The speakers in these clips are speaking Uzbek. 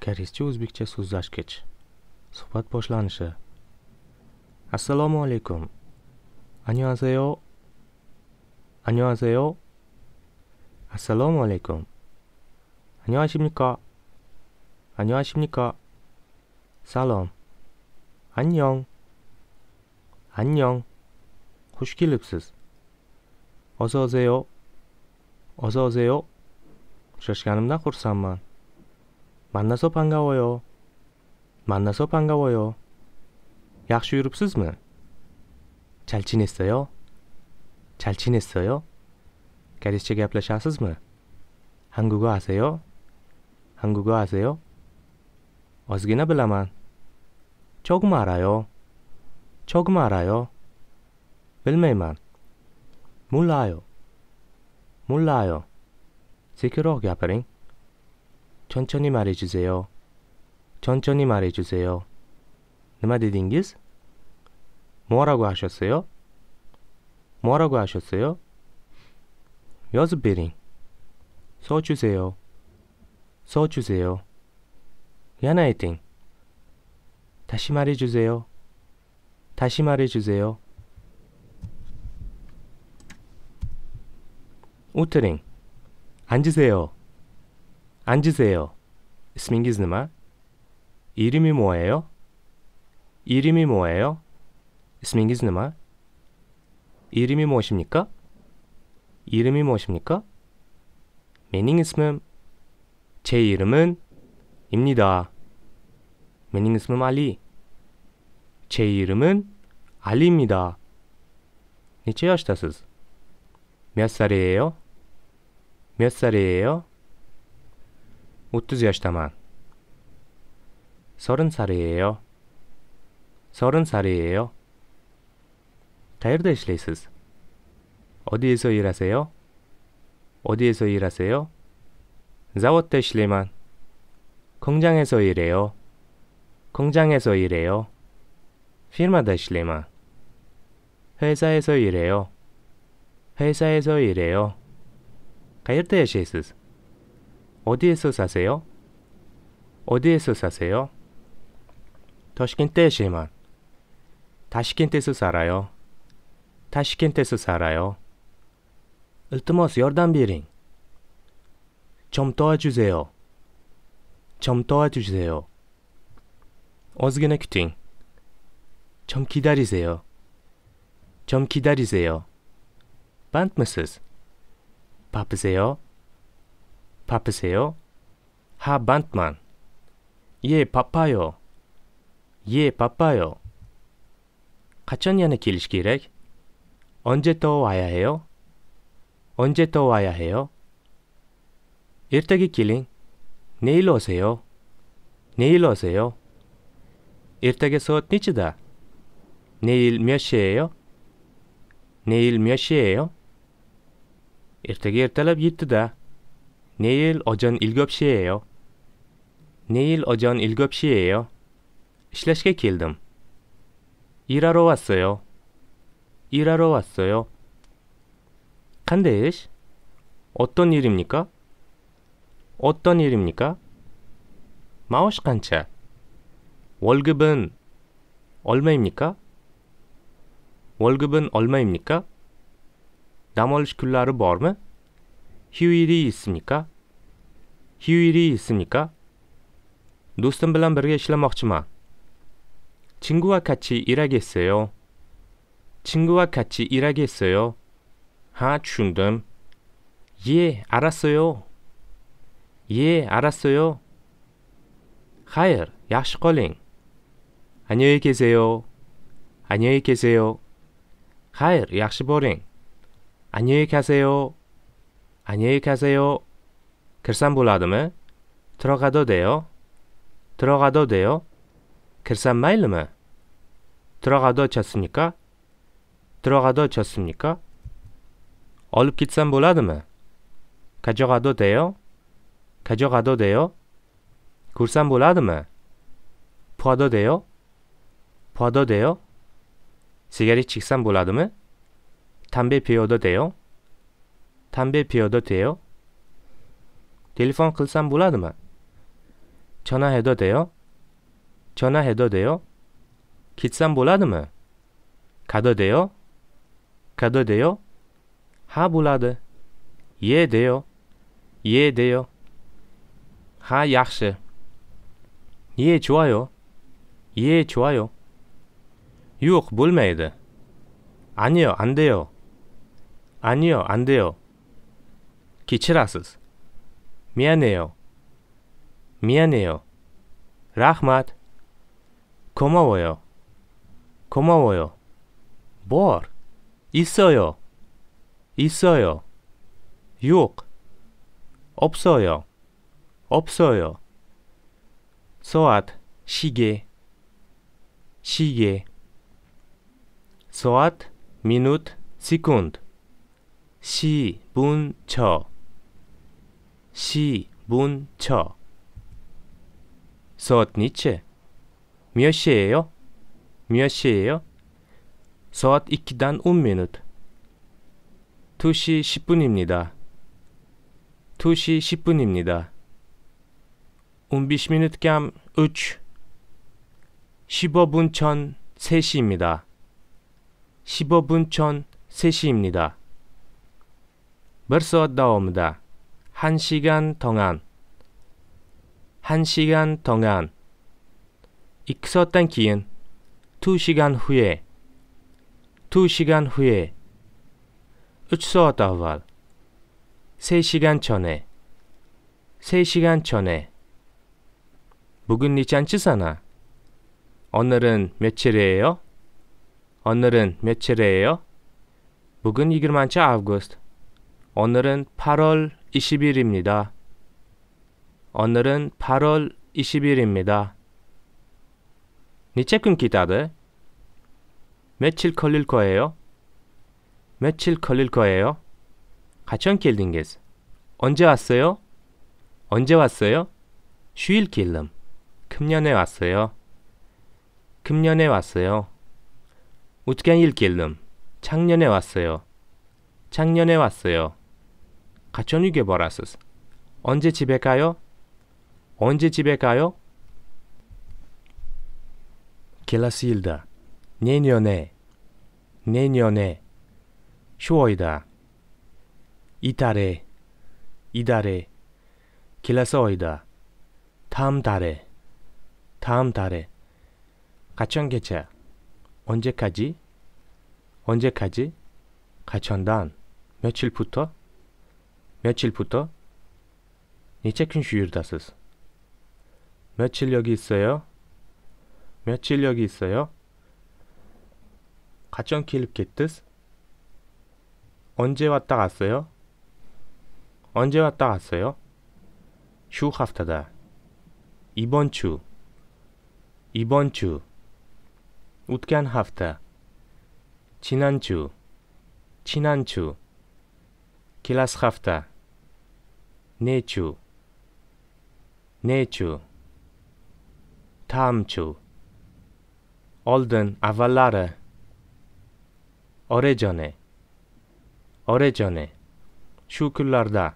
koreyscha o'zbekcha so'zlashgich suhbat boshlanishi assalomu alaykum anyuaseyo anyuaseyo assalomu alaykum anyuashimniko anyuashimniko salom annyong annyong xush kelibsiz ozozeyo ozozeyo uchrashganimdan xursandman 만나서 반가워요. 만나서 반가워요. 약수 유럽스즈만. 잘 지냈어요? 잘 지냈어요? 가르치게 아플라샤스즈만 한국어 아세요? 한국어 아세요? 어스기나 빌라만. 조금 알아요. 조금 알아요. 빌메만. 몰라요. 몰라요. 시크로게 아파링. 천천히 말해주세요. 천천히 말해주세요. n 마디딩기스 뭐라고 하셨어요? 뭐라고 하셨어요? 여습베링 써주세요. 써주세요. 야나이팅 다시 말해주세요. 다시 말해주세요. 우트링 앉으세요. 앉으세요. 스밍기즈마. 이름이 뭐예요? 이름이 뭐예요? 스밍기즈마. 이름이 무엇입니까? 이름이 무엇입니까? 메닝스면제 이름은 입니다. 메닝스면 알리. 제 이름은 알리입니다. 니체야시다스. 몇 살이에요? 몇 살이에요? 30 yaştaman. 서른 살이에요. 서른 살이에요. Nerede işleysiz? 어디에서 일하세요? 어디에서 일하세요? 자워트 işleyman. 공장에서 일해요. 공장에서 일해요. firmada işleyman. 회사에서 일해요. 회사에서 일해요. Nerede yaşıyorsunuz? 어디에서 사세요? 어디에서 사세요? 더시켄에시만 다시켄테에서 살아요. 다시켄테에서 살아요. 을트모스 열단 비링 좀 도와주세요. 좀 도와주세요. 어즈게네 큐팅 좀 기다리세요. 좀 기다리세요. 반트무스 바쁘세요? 바쁘세요? 하반만. 예, 바빠요. 예, 바빠요. 가천 연에 길시 기렉? 언제 또 와야 해요? 언제 또 와야 해요? 일타기 길링. 내일 오세요. 내일 오세요. 일타기서 니치다. 내일 몇 시에요? 내일 몇 시에요? 일타기 일탈랍 이트다. 내일 오전 7시에요. 내일 오전 7시에요. 실례시게 길듬. 일하러 왔어요. 일하러 왔어요. 간데시 어떤 일입니까? 어떤 일입니까? 마오시 간차. 월급은 얼마입니까? 월급은 얼마입니까? 나머시 큘라르 버르 휴일이 있습니까? 휴일이 있습니까? 노스턴 블란베르게 실험먹지마. 친구와 같이 일하겠어요. 친구와 같이 일하겠어요. 하 충덤. 예, 알았어요. 예, 알았어요. 하엘 야시컬링. 안녕히 계세요. 안녕히 계세요. 하엘 야시버링. 안녕히 가세요. 안녕히 가세요. 계산불라드면 들어가도 돼요? 들어가도 돼요? 계산 마일르면 들어가도 좋습니까 들어가도 좋습니까 얼음 계산불라드면 가져가도 돼요? 가져가도 돼요? 굴산불라드면 봐도 돼요? 봐도 돼요? 시가리 직산불라드면 담배 피워도 돼요? 담배 피워도 돼요? Telefon kılsam bular mı? 전화해도 돼요? 전화해도 돼요? gitsam bular mı? 가도 돼요? 가도 돼요? 하 buladi. Ye 돼요. 예 돼요. 하 yaxshi. 예 좋아요. 예 좋아요. yo'q bo'lmaydi. 아니요, 안 돼요. 아니요, 안 돼요. 기치라스. 미안해요. 미안해요. 라흐맛. 고마워요. 고마워요. 뭘? 있어요. 있어요. 6. 없어요. 없어요. 소앗 시계 시계 소앗 미누트 시콘드 시분초 시문처 Saat 몇 시예요? 몇 시예요? Saat 단1 0 m 2시 10분입니다. 2시 10분입니다. 15minut 감 15분 전 3시입니다. 15분 전 3시입니다. 1 saat d 한 시간 동안 한 시간 동안 익었던 기은두 시간 후에 두 시간 후에 으츠다왈세 시간 전에 세 시간 전에 묵은 니짠치사나 오늘은 며칠이에요? 오늘은 며칠이에요? 묵은 이길만차 아우구스트 오늘은 8월 20일입니다. 오늘은 8월 20일입니다. 니체크 기다려? 며칠 걸릴 거예요? 며칠 걸릴 거예요? 가천 길딩게스. 언제 왔어요? 언제 왔어요? 쉬일 길름. 금년에 왔어요. 금년에 왔어요. 우트간 일 길름. 작년에 왔어요. 작년에 왔어요. 가천유게 벌았었어. 언제 집에 가요? 언제 집에 가요? 겔라스일다. 내년에 내년에 쇼어이다 이달에 이달에 겔라스어이다 다음 달에 다음 달에 가천 개차 언제까지? 언제까지? 가천단 며칠부터? 며칠부터? 니체큰 슈일다스 며칠 여기 있어요? 며칠 여기 있어요? 가정 킬게뜻 언제 왔다 갔어요? 언제 왔다 갔어요? 슈하프타다 이번 주 이번 주우 웃간 하프타 지난주 지난주 길라스 하프타 내주 neçu tamçu oldin avvallari orejone orejone shu kunlarda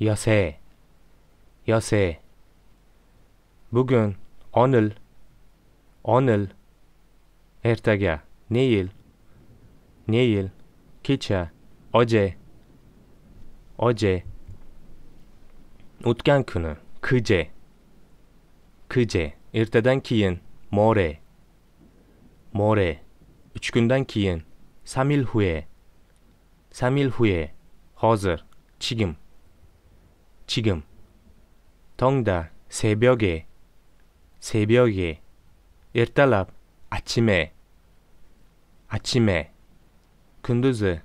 yose yose bugun onil onil ertaga neyil neyil kecha oje oje o'tgan kuni kecha kecha ertadan keyin more more uch kundan keyin samil huye samil huye hozir 지금 지금 덩다 새벽에 새벽에 일달랍 아침에 아침에 근두즈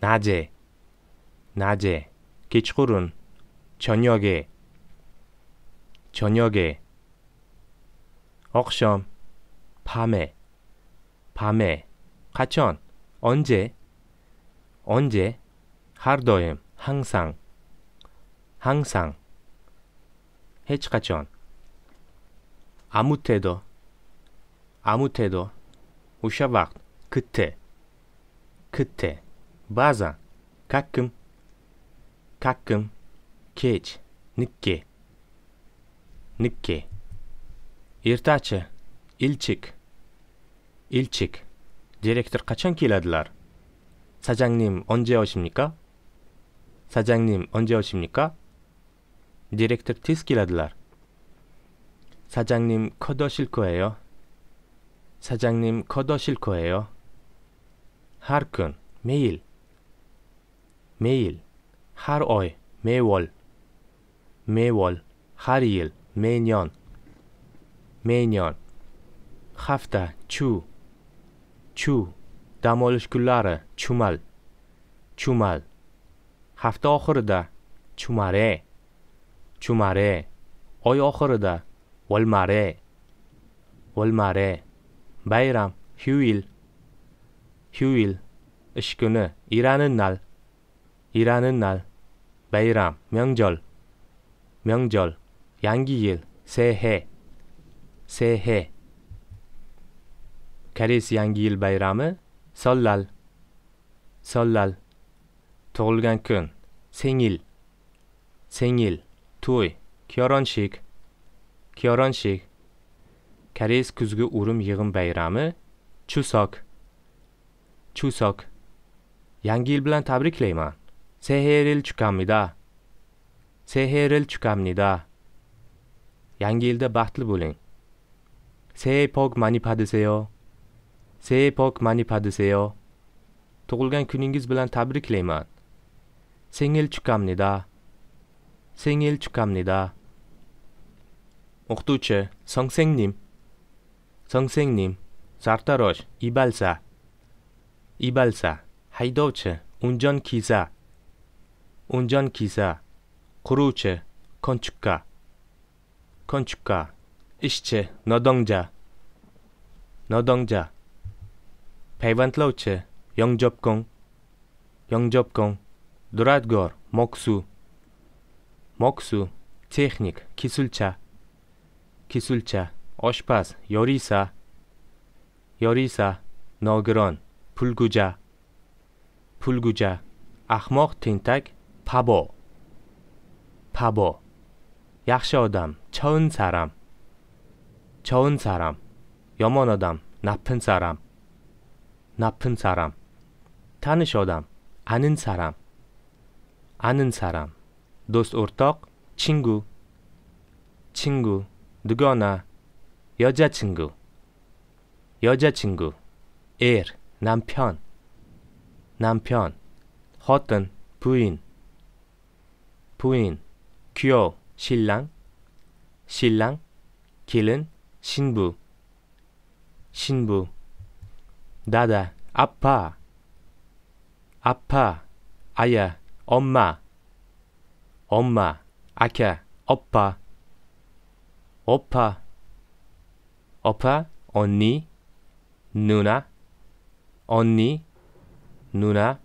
낮에 낮에 기초른 저녁에 저녁에 억션 밤에 밤에 가천 언제 언제 하루도엠 항상 항상 해치 가천 아무 때도 아무 때도 우샤박 그때 그때 바자 가끔 가끔 Keç. Nikki. Nikki. ertachi ilchik ilchik direktor qachon keladilar 사장님 언제 오십니까? 사장님 언제 오십니까? 디렉터 티스키라드랄 사장님 컷 오실 거예요. 사장님 컷 오실 거예요. 하르큰 매일 매일 하루에 매월 매월, 하루일, 매년, 매년, 하프다, 주, 주, дамолиш кунлари, чумал, чумал. Hafta oxirida chumare, chumare. Oy oxirida volmare, volmare. Bayram, hyuil, hyuil. Ish kuni, iraninal, iraninal. Bayram, myongjol, 명절, 양기일, 새해, 새해. 가리스 양기일 bayrami 설날, 설날. 도울간 큰, 생일, 생일, to'y, 결혼식, 결혼식. 가리스 kuzgi 우름 예금 bayrami 추석, 추석. 양기일 블란 bilan tabriklayman. 새해를 축하합니다. 새해를 축하합니다. 양기일다 바틀 볼링. 새해 복 많이 받으세요. 새해 복 많이 받으세요. tug'ilgan kuningiz bilan tabriklayman. 생일 축하합니다. 생일 축하합니다. O'qituvchi, songsengnim. Songsengnim, sartarosh, 이발사. 이발사, haydovchi, unjon kiza. Unjon kiza. 고루체 건축가 건축가 이시체 노동자 노동자 페이반트로체 영접공 영접공 누랏걸 목수 목수 테 е 닉 기술자 기술자 어시파스 요리사 요리사 너그런 불구자 불구자 아 악목 틴탁 바보 바보, 약셔담, 처은 사람, 저은 사람, 염원어담, 나쁜 사람, 나쁜 사람, 타느셔담, 아는 사람, 아는 사람, 노스 오르떡, 친구, 친구, 누구나, 여자친구, 여자친구, 일, 남편, 남편, 허튼, 부인, 부인, 귀여 신랑 신랑 길은 신부 신부 나다 아파 아파 아야 엄마 엄마 아야 오빠 오빠 오빠 언니 누나 언니 누나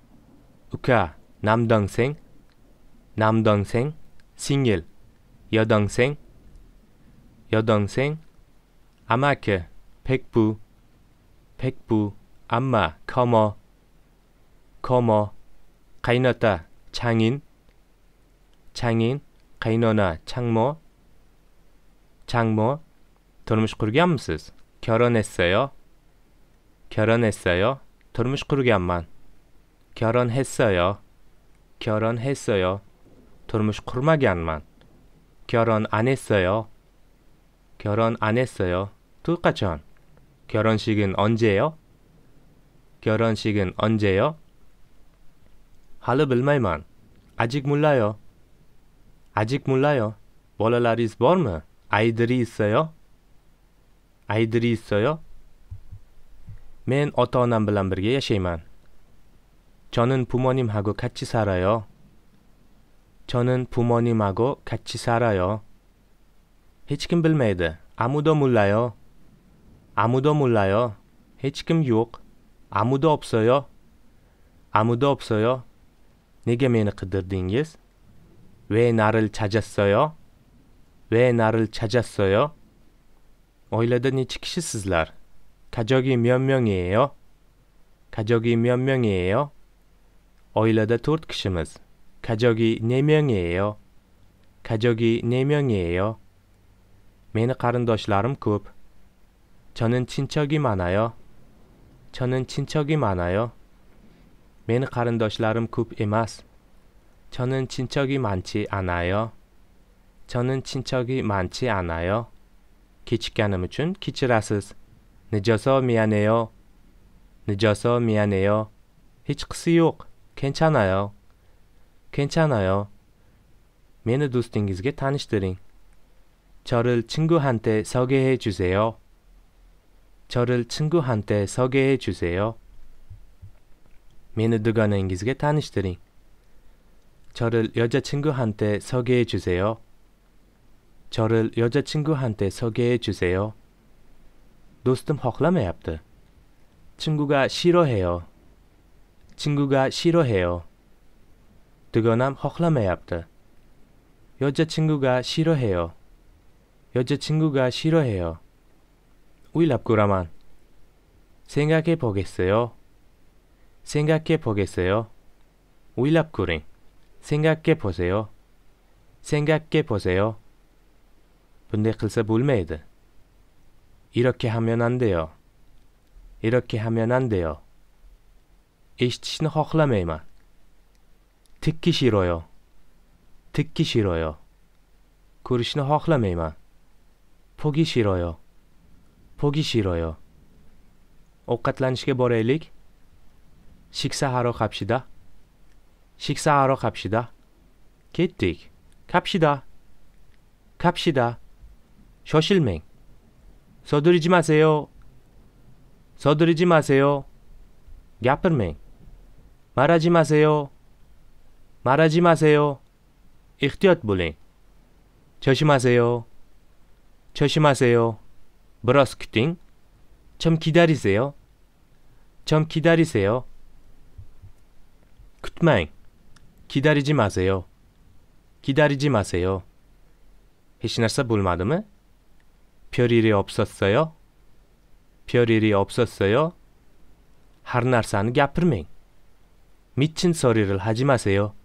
우카 남동생 남동생 싱일 여동생, 여동생, 아마케, 백부, 백부, 암마 커머, 커머, 가이너다, 장인, 장인, 가이너나, 창모, 장모, turmush q u 결혼했어요? 결혼했어요? turmush q u 결혼했어요. 결혼했어요. turmuş kurmak yanman. 결혼 안 했어요. 결혼 안 했어요. 똑같전 결혼식은 언제요? 결혼식은 언제요? 하루 bilmayman. 아직 몰라요. 아직 몰라요. bolalarınız var mı? 아이들이 있어요? 아이들이 있어요? 맨 어떤 안 빌란 birge yaşayman. 저는 부모님하고 같이 살아요. 저는 부모님하고 같이 살아요. Hiç b i l m 아무도 몰라요. 아무도 몰라요. Hiç k 아무도 없어요. 아무도 없어요. 네게 meni k ı d ı 왜 나를 찾았어요? 왜 나를 찾았어요? o y l a 니 ç ı k ı ş ı 가족이 몇 명이에요? 가족이 몇 명이에요? oyladı 4 k i ş i 가족이 네명이에요 가족이 네명이에요 Meni q a r i n 저는 친척이 많아요. 저는 친척이 많아요. Meni q a r i n d o s 저는 친척이 많지 않아요. 저는 친척이 많지 않아요. 기치가는 uchun k i 늦어서 미안해요. 늦어서 미안해요. Hech q 괜찮아요. 괜찮아요. Meni d o s t i n g i z 저를 친구한테 소개해 주세요. 저를 친구한테 소개해 주세요. Meni d u g a n i n g i 저를 여자친구한테 소개해 주세요. 저를 여자친구한테 소개해 주세요. 노스듬 허클라메 앞드. 친구가 싫어해요. 친구가 싫어해요. dugonam xohlamayapti. 여자친구가 싫어해요. 여자친구가 싫어해요. ойлab ko'raman. 생각해 보겠어요. 생각해 보겠어요. ойлab ko'ring. 생각해 보세요. 생각해 보세요. bunday qilsa bo'lmaydi. 이렇게 하면 안 돼요. 이렇게 하면 안 돼요. eshitishni xohlamayman. 듣기 싫어요. 듣기 싫어요. 그릇이나 허클라메이만. 보기 싫어요. 보기 싫어요. 카갓란식에 버레일릭? 식사하러 갑시다. 식사하러 갑시다. 개틱 갑시다. 갑시다. 셔실맹. 서두르지 마세요. 서두르지 마세요. 야플맹. 말하지 마세요. 말하지 마세요. 익디 t i y 조심하세요. 조심하세요. 브러스 큐팅. 좀 기다리세요. 좀 기다리세요. 굿마잉. 기다리지 마세요. 기다리지 마세요. 해시나사 볼마듬은 별일이 없었어요. 별일이 없었어요. 하르나르사는 갸프르맹. 미친 소리를 하지 마세요.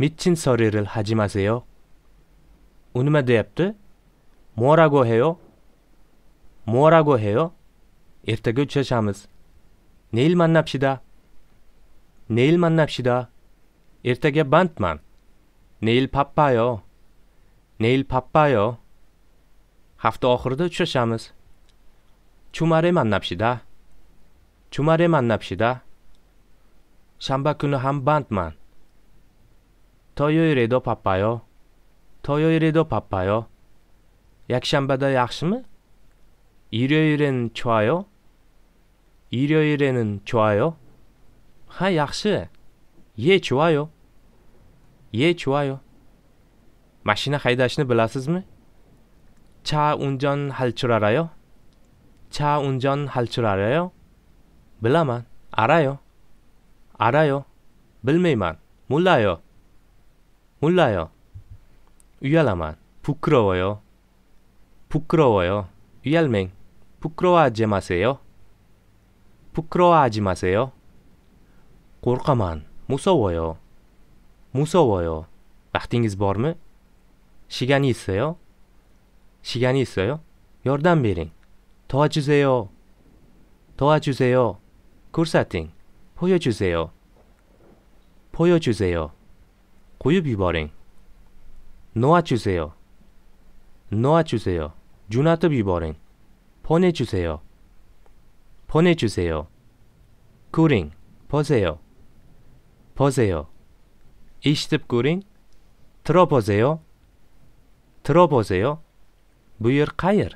미친 소리를 하지 마세요. 우누마 앱들 뭐라고 해요? 뭐라고 해요? 이따 교체하면서 내일 만납시다. 내일 만납시다. 이따게 반만. 내일 바빠요. 내일 바빠요. 하프트 오흐르드 추샤무스. 주말에 만납시다. 주말에 만납시다. 샴바크는 한 반만. 토요일에도 바빠요. 토요일에도 바빠요. 약시안받 약심은? 일요일엔 좋아요. 일요일에는 좋아요. 하 약시. 예 좋아요. 예 좋아요. 마시나 하이다시는 몰랐으면? 차 운전할 줄 알아요? 차 운전할 줄 알아요? 몰라만 알아요. 알아요. 밀매만 몰라요. 몰라요. 위알라만 부끄러워요. 부끄러워요. 위알맹 부끄러워하지 마세요. 부끄러워하지 마세요. 고르카만 무서워요. 무서워요. v a 이즈 i n g 시간이 있어요? 시간이 있어요? y 단 r 링 도와주세요. 도와주세요. k 사팅 s a t i n 보여주세요. 보여주세요. 고유비 발행 놓아주세요. 놓아주세요. 주나토비 발행 보내주세요. 보내주세요. 구링 보세요. 보세요. 이시습 구링 들어보세요. 들어보세요. 무열카이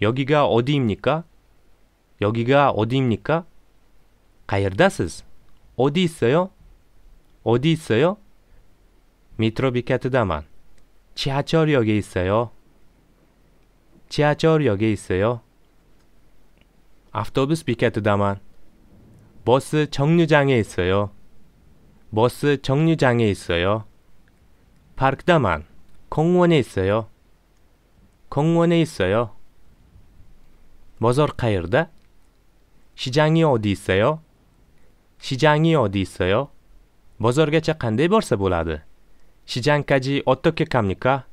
여기가 어디입니까? 여기가 어디입니까? 가이다스 어디 있어요? 어디 있어요? 미트로비케트다만 지하철역에 있어요. 지하철역에 있어요. 아프토부스 비케트다만 버스 정류장에 있어요. 버스 정류장에 있어요. 파르크다만 공원에 있어요. 공원에 있어요. 머저카이르다 시장이 어디 있어요? 시장이 어디 있어요? 머저르게착한데 벌써 보라드. 시장까지 어떻게 갑니까?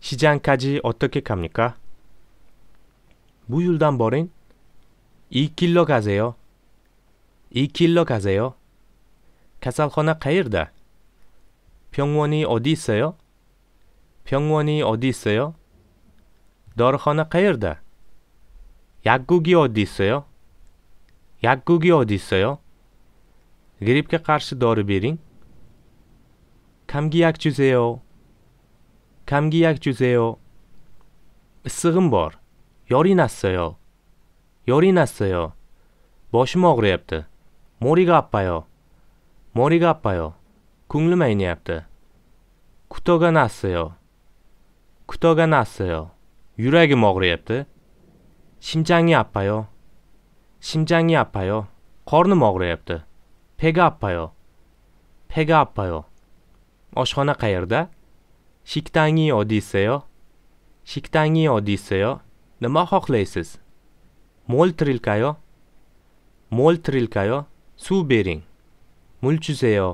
시장까지 어떻게 갑니까? 무율단 버린? 이 길로 가세요. 이 길로 가세요. 가사호나 가이다 병원이 어디 있어요? 병원이 어디 있어요? 널허나 가이다 약국이 어디 있어요? 약국이 어디 있어요? 그립게 가르치 너를 비링? 감기약 주세요. 감기약 주세요. 쓰 ı g 열이 났어요. 열이 났어요. 머시 ş ı m a ğ 머리가 아파요. 머리가 아파요. 궁금 애니 y a p 구토가 났어요. 구토가 났어요. 유라기 먹으렵드. 심장이 아파요. 심장이 아파요. 걸음 먹으렵드. 배가 아파요. 배가 아파요. oshxona qayerda shiktangi odiseo shiktangi odiseo nima xohlaysiz mo'l trilkayo mo'l trilkayo suv bering mulchuseyo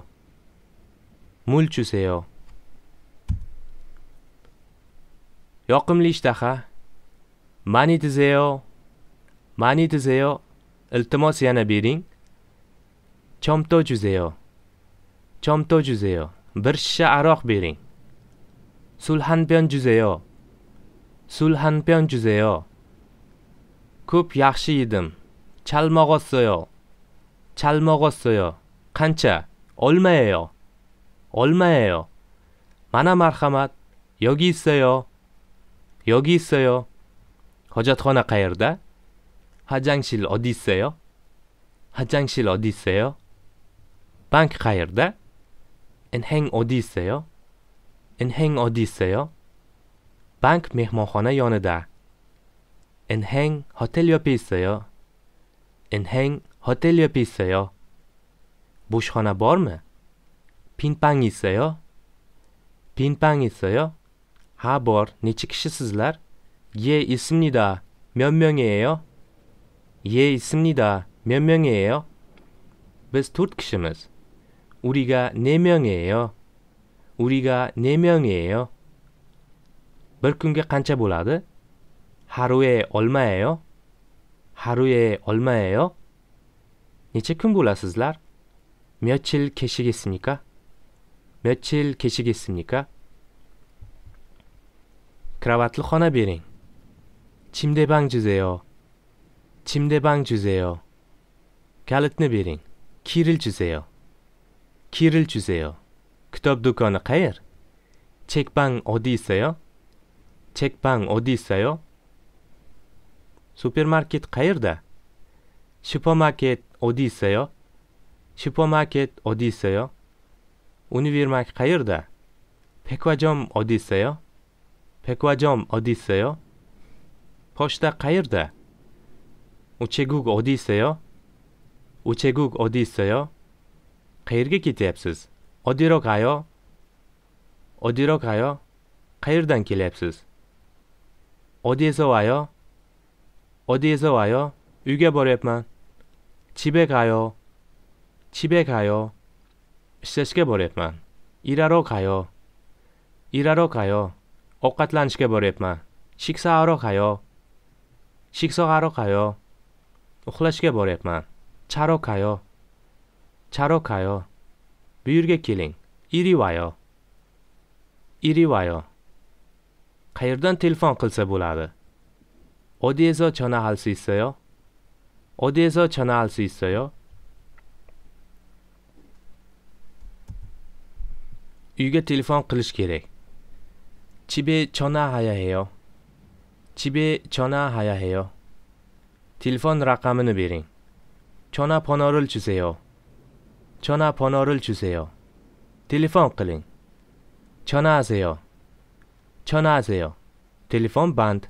mulchuseyo yoqimli ishtaha manitizeyo manitizeyo iltimos yana bering chomto juzeyo chomto juzeyo Bir shisha aroq bering. Sul han piyon juzeyo. Sul han piyon juzeyo. Ko'p yaxshi yedim. Chal mog'ossoyo. Chal mog'ossoyo. Qancha? Olmayeyo. Olmayeyo. Mana marhamat. Yogi issayo. Yogi issayo. Hojatxona qayerda? 화장실 어디 있어요? 화장실 어디 있어요? 방크 가열다? inhang 어디 있어요? inhang 어디 있어요? bank mehmonxona yonida. inhang hotel yopi 있어요? inhang hotel yopi 있어요? bo'shxona bormi? pinpang 있어요? pinpang 있어요? ha bor. Necha kishisizlar? 예 있습니다. 몇 명이에요? 예 있습니다. 몇 명이에요? biz 4 kishimiz. 우리가 네 명이에요. 우리가 네 명이에요. 몇 군게 간체 보라드 하루에 얼마예요? 하루에 얼마예요? 니체 큰 몰랐으슬라? 며칠 계시겠습니까? 며칠 계시겠습니까? 크라바트 허나 비링 침대방 주세요. 침대방 주세요. 갈릇네 비링 키를 주세요. 키를 주세요. 그답도 거나 가엘. 책방 어디 있어요? 책방 어디 있어요? 슈퍼마켓 가엘다. 슈퍼마켓 어디 있어요? 슈퍼마켓 어디 있어요? 우니비르마켓 가엘다. 백화점 어디 있어요? 백화점 어디 있어요? 포스타 가엘다. 우체국 어디 있어요? 우체국 어디 있어요? qayerga ketyapsiz odiro gayo odiro gayo qayerdan kelyapsiz odezovayo odezovayo uyga boryapman chibe gayo chibe gayo ishlashga boryapman iraro gayo iraro gayo ovqatlanishga boryapman shiksaaro gayo shiksoaro gayo uxlashga boryapman charo gayo 자러 가요. b ü r g e r 이리 와요. 이리 와요. qayerdan t e l e 어디에서 전화할 수 있어요? 어디에서 전화할 수 있어요? ү 게 г е т е л е ф о 집에 전화해야 해요. 집에 전화해야 해요. 텔레폰 라카문을 비링 전화번호를 주세요. 전화 번호를 주세요. 텔레폰 클링. 전화하세요. 전화하세요. 텔레폰 반드.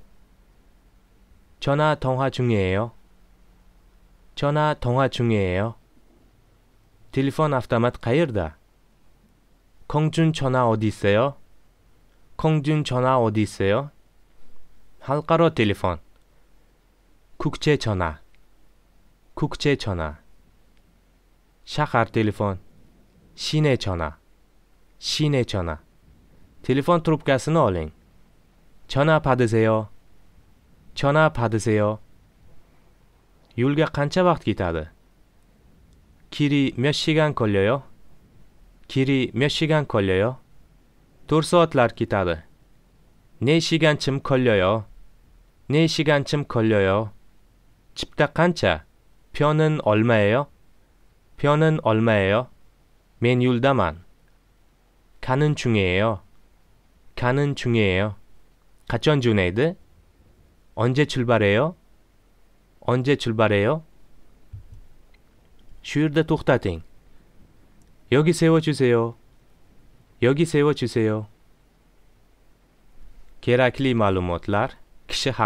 전화 통화 중이에요. 전화 통화 중이에요. 텔레폰 아프타맛 가이르다. 공중 전화 어디 있어요? 공중 전화 어디 있어요? 할가로 텔레폰. 국제 전화. 국제 전화. shahar telefon shinechona shinechona telefon trubkasini oling chona padaseyo chona padaseyo yo'lga qancha vaqt ketadi kiri meshigan kolleyo kiri meshigan kolleyo to'rt soatlar ketadi ne shiganchim kolleyo ne shiganchim kolleyo chipta qancha pionin olmayo 변은 얼마예요? 맨율다만. 가는 중이에요. 가는 중이에요. 가천 주네드? 언제 출발해요? 언제 출발해요? 슈르드 똑다팅. 여기 세워주세요. 여기 세워주세요. 게라 r 리 k 루 i ma'lumotlar kishi h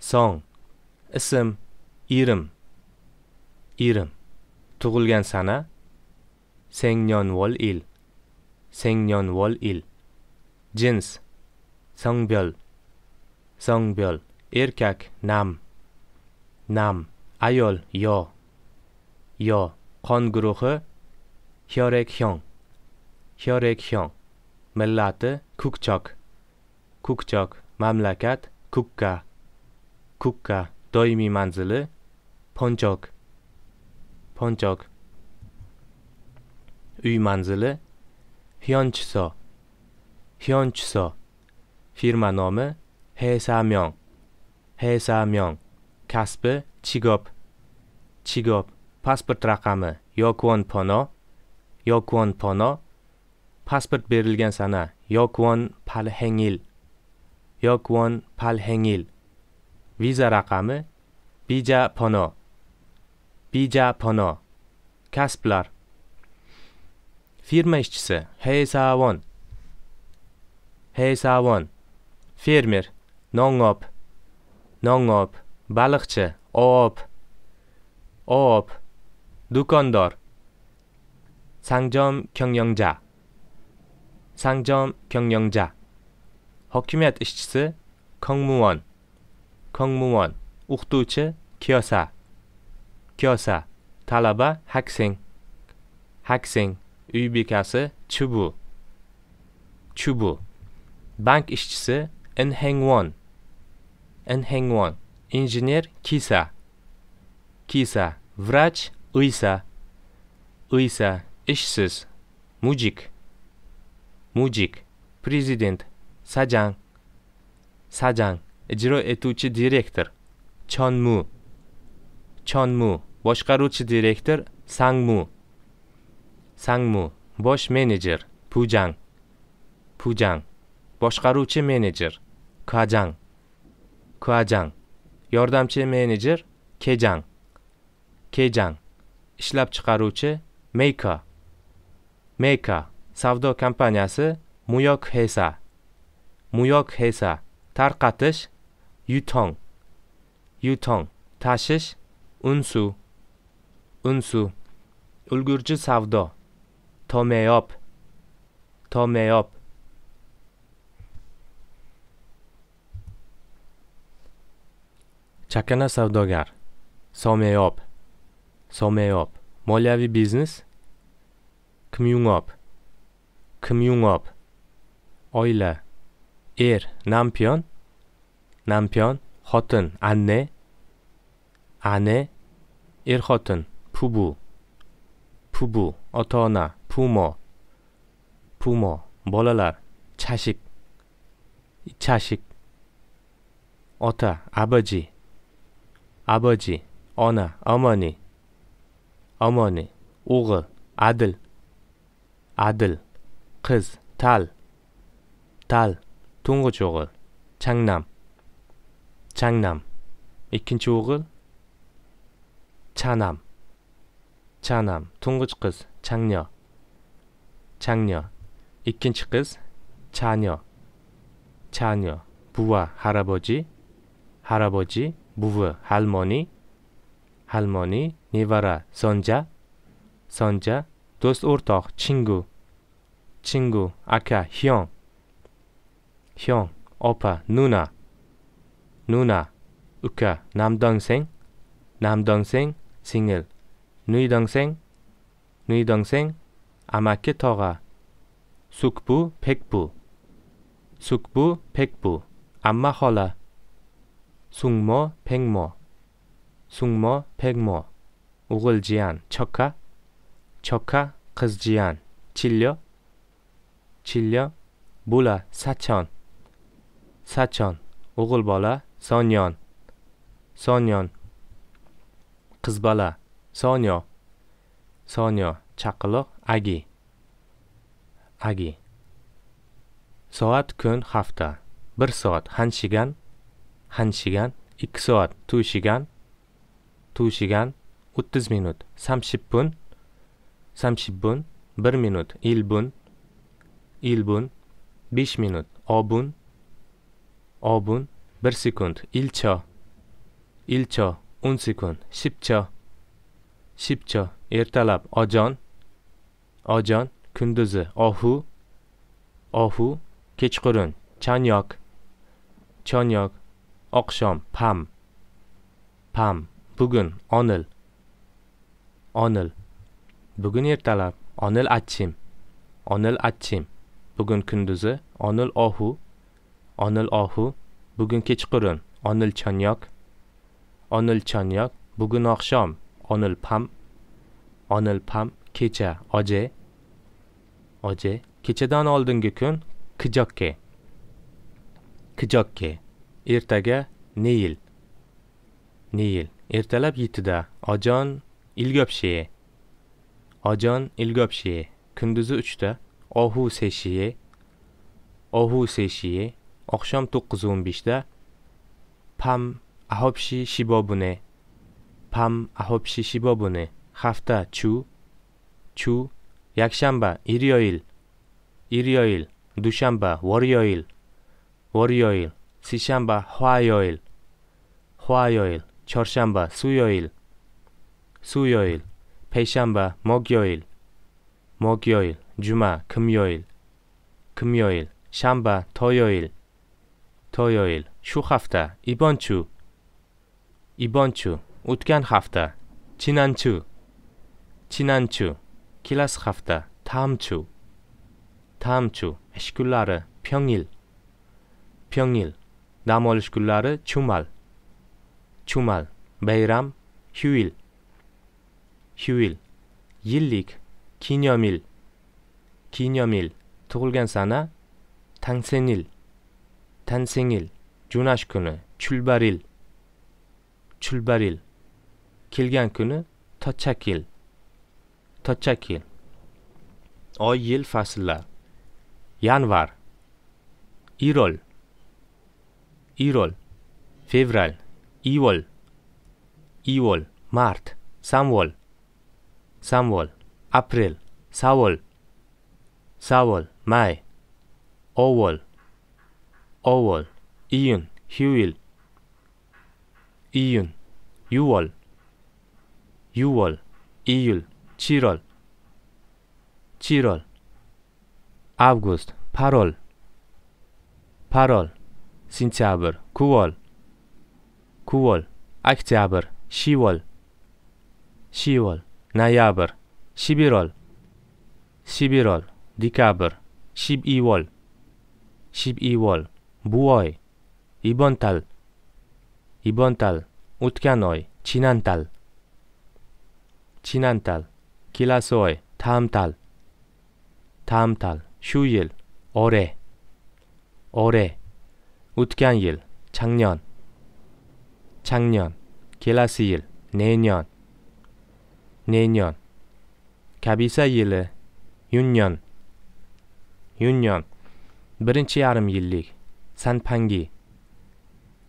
Song. Ism. Irim. Irim. Tug'ilgan sana. Sengyonvol il. Sengyonvol il. Jins. Songbyol. Songbyol. Erkak nam. Nam. Ayol yo. Yo. Qon guruhi Hyorekhyong. Hyorekhyong. Millati Kukchok. Kukchok. Mamlakat Kukka. kukka doimiy manzili ponjok ponjok uy manzili hyonchiso hyonchiso firma nomi hesamyong hesamyong kasbi chigob chigob pasport raqami yokwon pono yokwon pono pasport berilgan sana yokwon palhengil yokwon palhengil viza raqami bija pono bija pono kasblar firma ishchisi hesavon hesavon fermer nongob nongob baliqchi oob oob do'kondor sangjom kongyongja sangjom kongyongja hokimiyat ishchisi kongmuon 공무원, 옥도체, 교사, 교사, 달라바 Haksing, 학생, 유비가스 Chubu, Chubu, bank işçisi, enhengwon, enhengwon, engineer, kisa, kisa, vraç, ıysa, ıysa, işsiz, mucik, mucik, prezident, Sajang, Sajang ijro etuvchi direktor chonmu chonmu boshqaruvchi direktor sangmu sangmu bosh menejer pujang pujang boshqaruvchi menejer kajang kajang yordamchi menejer kejang kejang ishlab chiqaruvchi meyka meyka savdo kompaniyasi muyok hesa muyok hesa tarqatish yuton yuton tashish unsuv unsuv ulgurji savdo tomeyob tomeyob chakana savdogar someyob someyob moliyaviy biznes kimyungob kimyungob oila er nampiyon 남편, 허튼, 안내 아내, 일허튼, 부부, 부부, 어떠나, 부모, 부모, 몰랄라 자식, 자식, 어타, 아버지, 아버지, 어나, 어머니, 어머니, 오글, 아들, 아들, 크 달, 달, 동거쪽을, 장남, 장남. ikkinchi o'g'il chanam. chanam to'ng'ich qiz changno. changno. ikkinchi qiz chanyo. chanyo buva haraboji haraboji buvi halmoniy halmoniy nevara sonja sonja do'st o'rtoq chingu chingu aka hyon hyon opa nuna 누나, 우카, 남동생, 남동생, 싱글, 누이동생, 누이동생, 아마키 터가, 숙부, 백부, 숙부, 백부, 암마 헐라, 숙모, 백모, 숙모, 백모, 우글 지안, 척하, 척하, qiz jiyan chilyo chilyo bo'la sachon sachon o'g'il bola sonyon sonyon bola. sonyo sonyo chaqaloq agi agi soat kun hafta 1 soat hanshigan hanshigan 2 soat tushigan tushigan 30 minut samshibbun samshibbun 1 minut ilbun ilbun 5 minut obun obun 1 세컨드 1초 1초 10 세컨드 10초 10초 ertalab ojon ojon kunduzi ohu ohu kechqurun chanyoq chanyoq oqshom pam pam bugun onil onil bugun ertalab onil achchim onil achchim bugun kunduzi onil ohu onil ohu Bugünkü çıqırın Anıl Çanyak Anıl Çanyak Bugün akşam Anıl Pam Anıl Pam Keçe Ace Ace Keçeden aldın gün Kıcakke Kıcakke Ertaga Neyil Neyil Ertalab de. Acan İlgöpşeye Acan İlgöpşeye Kündüzü üçte Ohu Seşiye Ohu Seşiye Oqshom 9:15 da Pam ahobshi shibobune. Pam ahobshi shibobune. Hafta chu. Chu yakshanba iryoil. Iryoil dushanba voryoil. Voryoil sishanba huayoil. Huayoil chorshanba suyoil. Suyoil payshanba mogyoil. Mogyoil juma kumyoil. Kumyoil shanba toyoil. 토요일, 슈 하프타, 이번 주, 이번 주, 우 웃간 하프타, 지난 주, 지난 주, 키라스 하프타, 다음 주, 다음 주, 에시큘라르, 평일, 평일, 나몰 시큘라르, 주말, 주말, 메이람, 휴일, 휴일, 일릭, 기념일, 기념일, 토글간 사나, 당생일, tansengil jo'nash kuni chulbaril chulbaril kelgan kuni tochakil tochakil oy yil fasllar yanvar irol irol fevral iyvol iyvol mart samvol samvol aprel savol savol may ovul 어월, 이윤, 휴일, 이윤, 6월, 6월, 이율, 7월, 7월, 아우구스트, 8월, 8월, 신차버, 9월, 9월, 악차버, 10월, 10월, 나야버, 11월, 11월, 디카버, 12월, 12월, 무어이 이번 달 이번 달우웃겨노이 지난 달 지난 달기라소이 다음 달 다음 달 휴일 올해 올해 웃겨일 작년 작년 기라스일 내년 내년 가비사일 6년 6년 b i 치 아름 일릭 산판기,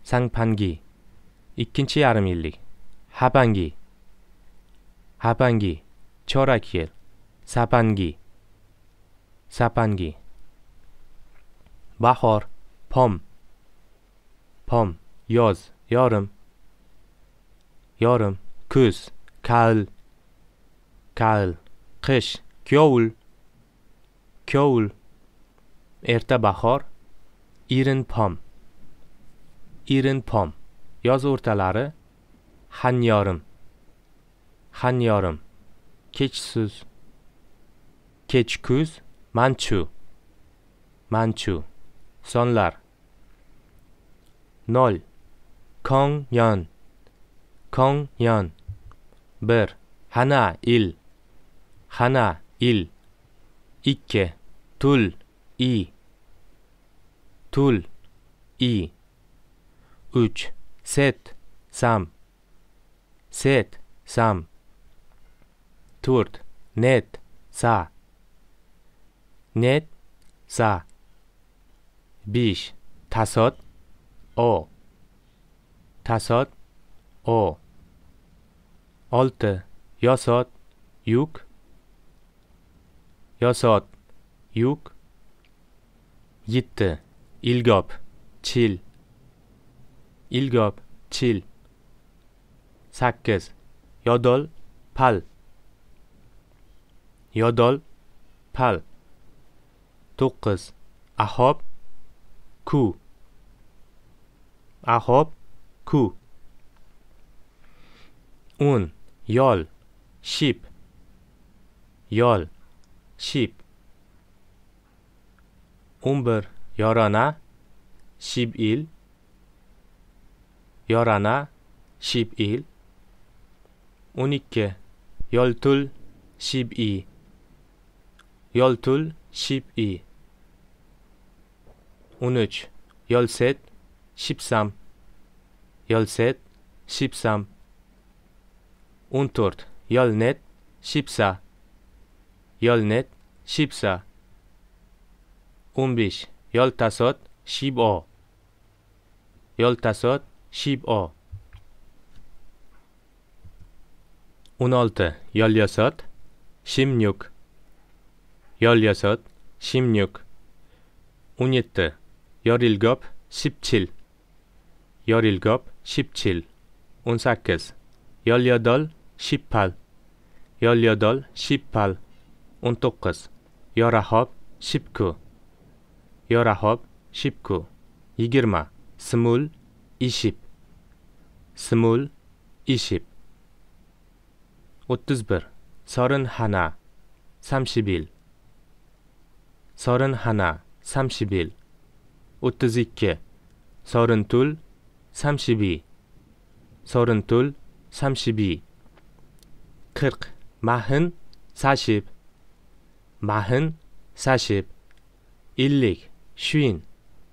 상판기, 이킨치 아르밀리, 하반기, 하반기, 초라키엘, 사반기, 사반기, 바홀, 봄, 봄, 요즈, 여름, 여름, 쿠스, 가을, 가을, 크시, 겨울, 겨울, 에르타 바홀, 일은 펌, 일은 펌. yozuurtalari han yorim, han yorim, kechsiz, kechkuz, manchu, manchu. sonlar. nol, kong yon, kong yon. bir, hana il, hana il. ikki, tul i. tul, i. 3. Set, sam. Set, sam. Turt, net, sa. Net, sa. 5. 다섯, o. 다섯, o. altı, yasat, yuk. Yasat, yuk. Gitti. 일곱, chil. 일곱, chil. 8. 여덟, pal. 여덟, pal. 9. 아홉, ku. 아홉, ku. 10. Yol, ship. Yol, ship. 11. 열하나, 십일, 열하나, 십일, 온이케, 열둘, 십이, 열둘, 십이, 온으치, 열셋, 십삼, 열셋, 십삼, 온토르트, 열넷, 십사, 열넷, 십사, 온비시, 열다섯, 십오 열다섯, 십오 오늘트 열여섯, 십육 열여섯, 십육 오니트 열일곱, 십칠 열일곱, 십칠 온사켓 열여덟, 십팔 열여덟, 십팔 온토켓 열아홉, 십구 열아홉, 십구, 이기르마, 스물, 이십, 스물, 이십, 오뜨즈벌, 서른 하나, 삼십일, 서른 하나, 삼십일, 오뜨즈이케, 서른 둘, 삼십이, 서른 둘, 삼십이, 크크, 마흔, 사십, 마흔, 사십, 일릭, Şuin,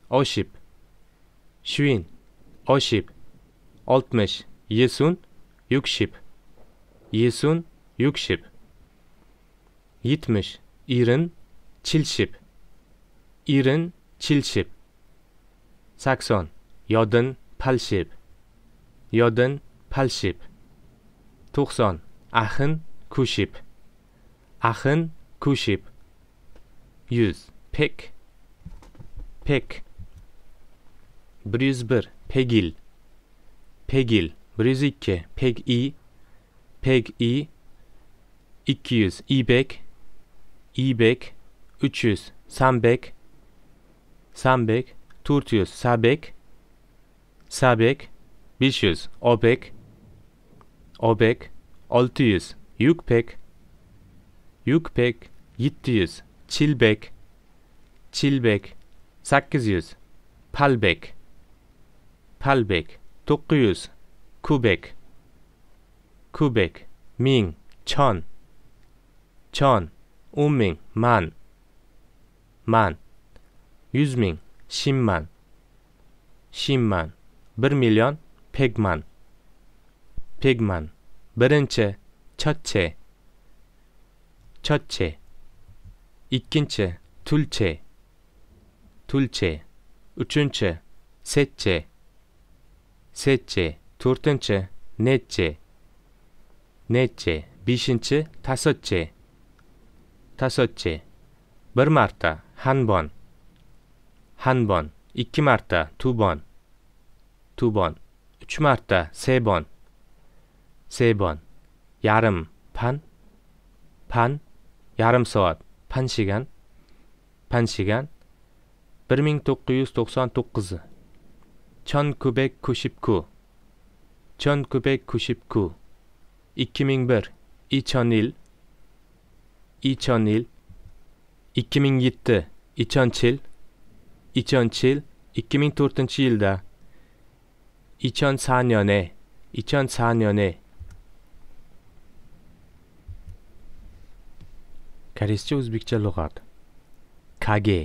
oşip. Şuin, oşip. Altmış, yesun, yükşip. Yesun, yükşip. Yitmiş, irin, çilşip. İrin, çilşip. Sakson, yodun, palşip. Yodun, palşip. Tukson, ahın, kuşip. Ahın, kuşip. Yüz, pek. Pek. Brüzbir. Pegil. Pegil. Brüzikke. Peg i. Peg i. 200. İbek. İbek. 300. Sambek. Sambek. Turtius. Sabek. Sabek. 500. Obek. Obek. 600. Yükpek. Yükpek. 700. Çilbek. Çilbek sakkiz yuz palbek palbek to'qqiz yuz kubek kubek ming chon chon o'n ming man man yuz ming shimman shimman bir million pegman pegman birinchi choche choche ikkinchi tulche 둘째, 우춘째, 셋째, 셋째, 둘째, 넷째, 넷째, 미신째, 다섯째, 다섯째, 머마르타 한 번, 한 번, 이키마르타 두 번, 두 번, 추마르타 세 번, 세 번, 야름 반, 반, 야름 서왓반 시간, 반 시간, bir ming to'qqiz yuz to'qson 2007 chon ko'bak ko'shibku chon ko'bak ko'shibku ikki ming bir ichonil yilda koreyscha o'zbekcha lug'at kage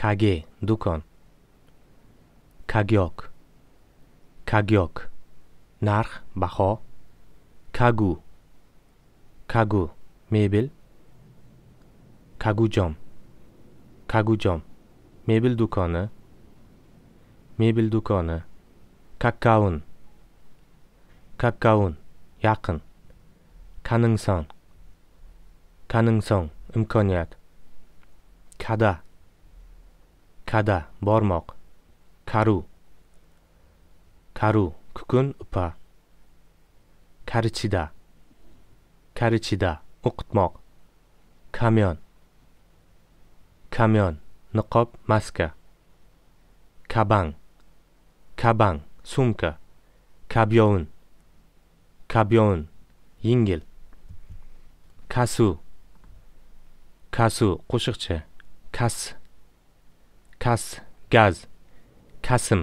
kage do'kon kagyok kagyok narx baho kagu kagu mebel kagujom kagujom mebel do'koni mebel do'koni kakkaun kakkaun yaqin kaningson kaningson imkoniyat kada 가다 mormoq 가루 가루 그건 우파 가르치다 가르치다 uqtmoq 가면 가면 niqob 마스카 가방 가방 sumka 가벼운 가벼운 yengil 가수 가수 꼬식체 가스 kas gaz kasm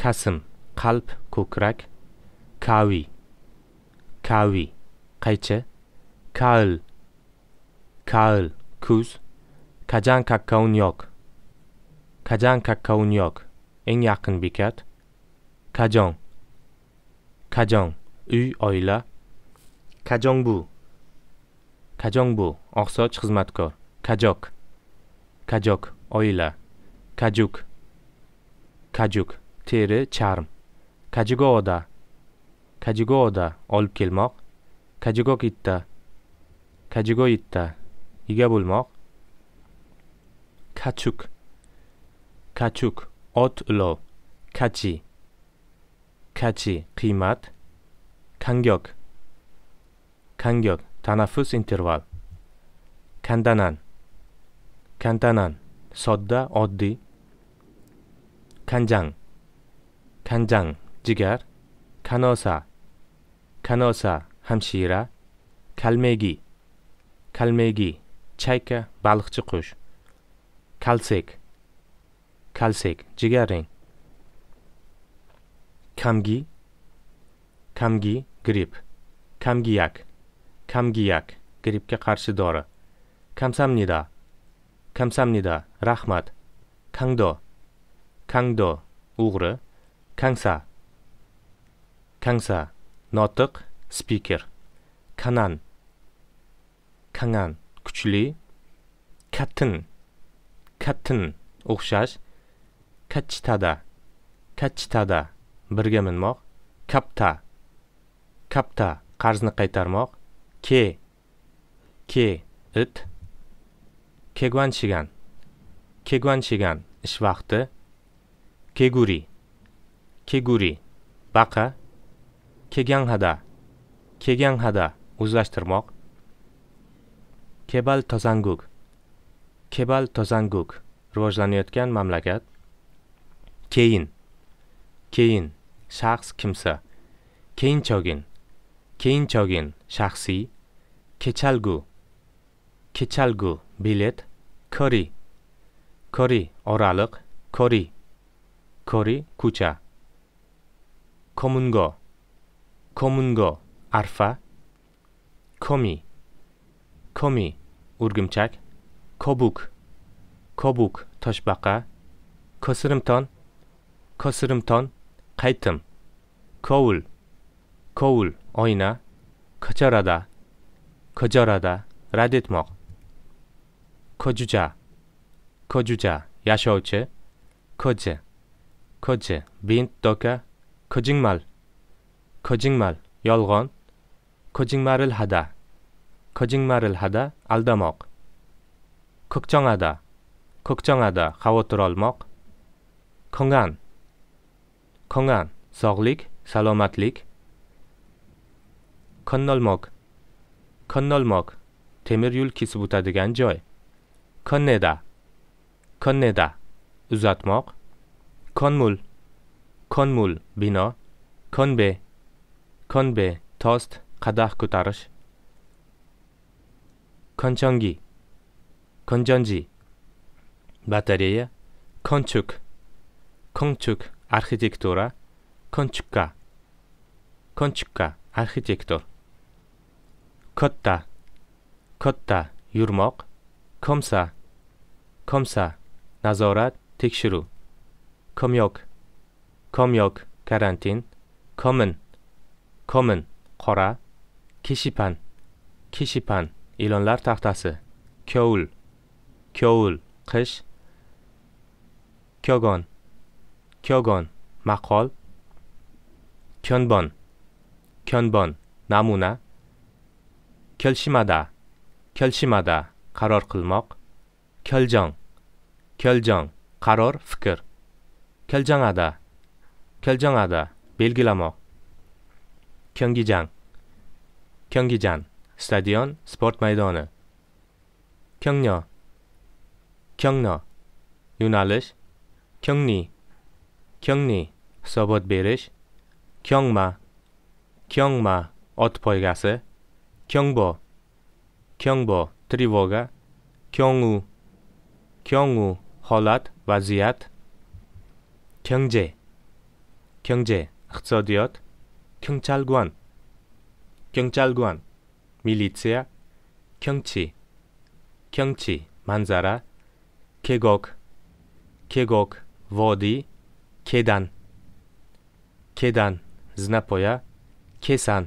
kasm qalb ko'krak kavi kavi qaychi kal kal kuz kajan kakkaunyoq kajan kakkaunyoq eng yaqin bekat kajon kajon uy oila kajongbu kajongbu oqsoch xizmatkor kajok kajok oila kajuk kajuk teri charm kajigoda kajigoda olib kelmoq kajigok itta kajugokitda itta ega bo'lmoq kachuk kachuk ot ulov kachi kachi qiymat kangyok kangyok tanaffus interval kandanan kantanan sodda oddiy kanjang kanjang jigar kanosa kanosa hamshira kalmegi kalmegi chayka baliqchi qush kalsek kalsek jigarrang kamgi kamgi gripp kamgiyak kamgiyak grippga qarshi dori kamsamnida 감사합니다. 라흐맛. 강도. 강도. 우그르. 강사. 강사. notiq spiker. kanan. 강한. kuchli. 같은. 같은. o'xshash. kachitada. kachitada. birga minmoq. kapta. kapta. qarzni qaytarmoq. ke. ke. it. keguan shigan keguan shigan ish vaqti keguri keguri baqa kegan hada kegan hada o'zlashtirmoq kebal tozanguk kebal tozanguk rivojlanayotgan mamlakat keyin keyin shaxs kimsa keyinchogin keyinchogin shaxsiy kechalgu kechalgu билет кори кори оралиқ кори кори ko'cha komungo komungo арфа коми коми o'rgimchak кобук кобук toshbaqa kosirimton kosirimton қайтим коул коул ойна ko'charada ko'jarada rad etmoq 거주자, 거주자, 야셔오체, 거제, 거제, 빈 떠가, 거짓말, 거짓말, yolg'on, 거짓말을 하다, 거짓말을 하다, 알다먹, 걱정하다, 걱정하다, xavotir olmoq, 건강, 건강, sog'lik, salomatlik, 건널목, 건널목, temir yo'l kesib o'tadigan joy Kaneda. Kaneda. Uzatmoq. Konmul. Konmul. Bino. Konbe. Konbe. Tost. Qadah ko'tarish. Konchongi. Konjonji. Batareya. Konchuk. Konchuk. Arxitektura. Konchukka. Konchukka. Arxitektor. Kotta. Kotta. Yurmoq. Comme ça. نظارت تکشرو. Comme کمیوک Comme yok. کمن Common. Common. قرا. کشیپن. کشیپن. ایلانلر تختسی. کول. کول. قش. کیاگان. کیاگان. مقال. کنبان. کنبان. نمونه. کلشیمده. کلشیمده. qaror qilmoq keljong keljong qaror fikr keljongada keljongada belgilamoq kyongijang kyongijan stadion sport maydoni kyongno kyongno yo'nalish kyongni kyongni hisobot berish kyongma kyongma ot poygasi kyongbo kyongbo تریوگا کیونگو کیونگو حالت وضعیت کنجه کنجه اقتصادیات کنچالگوان کنچالگوان میلیتسیا کنچی کنچی منظره کگوک کگوک وادی کدن کدن زنپویا کسان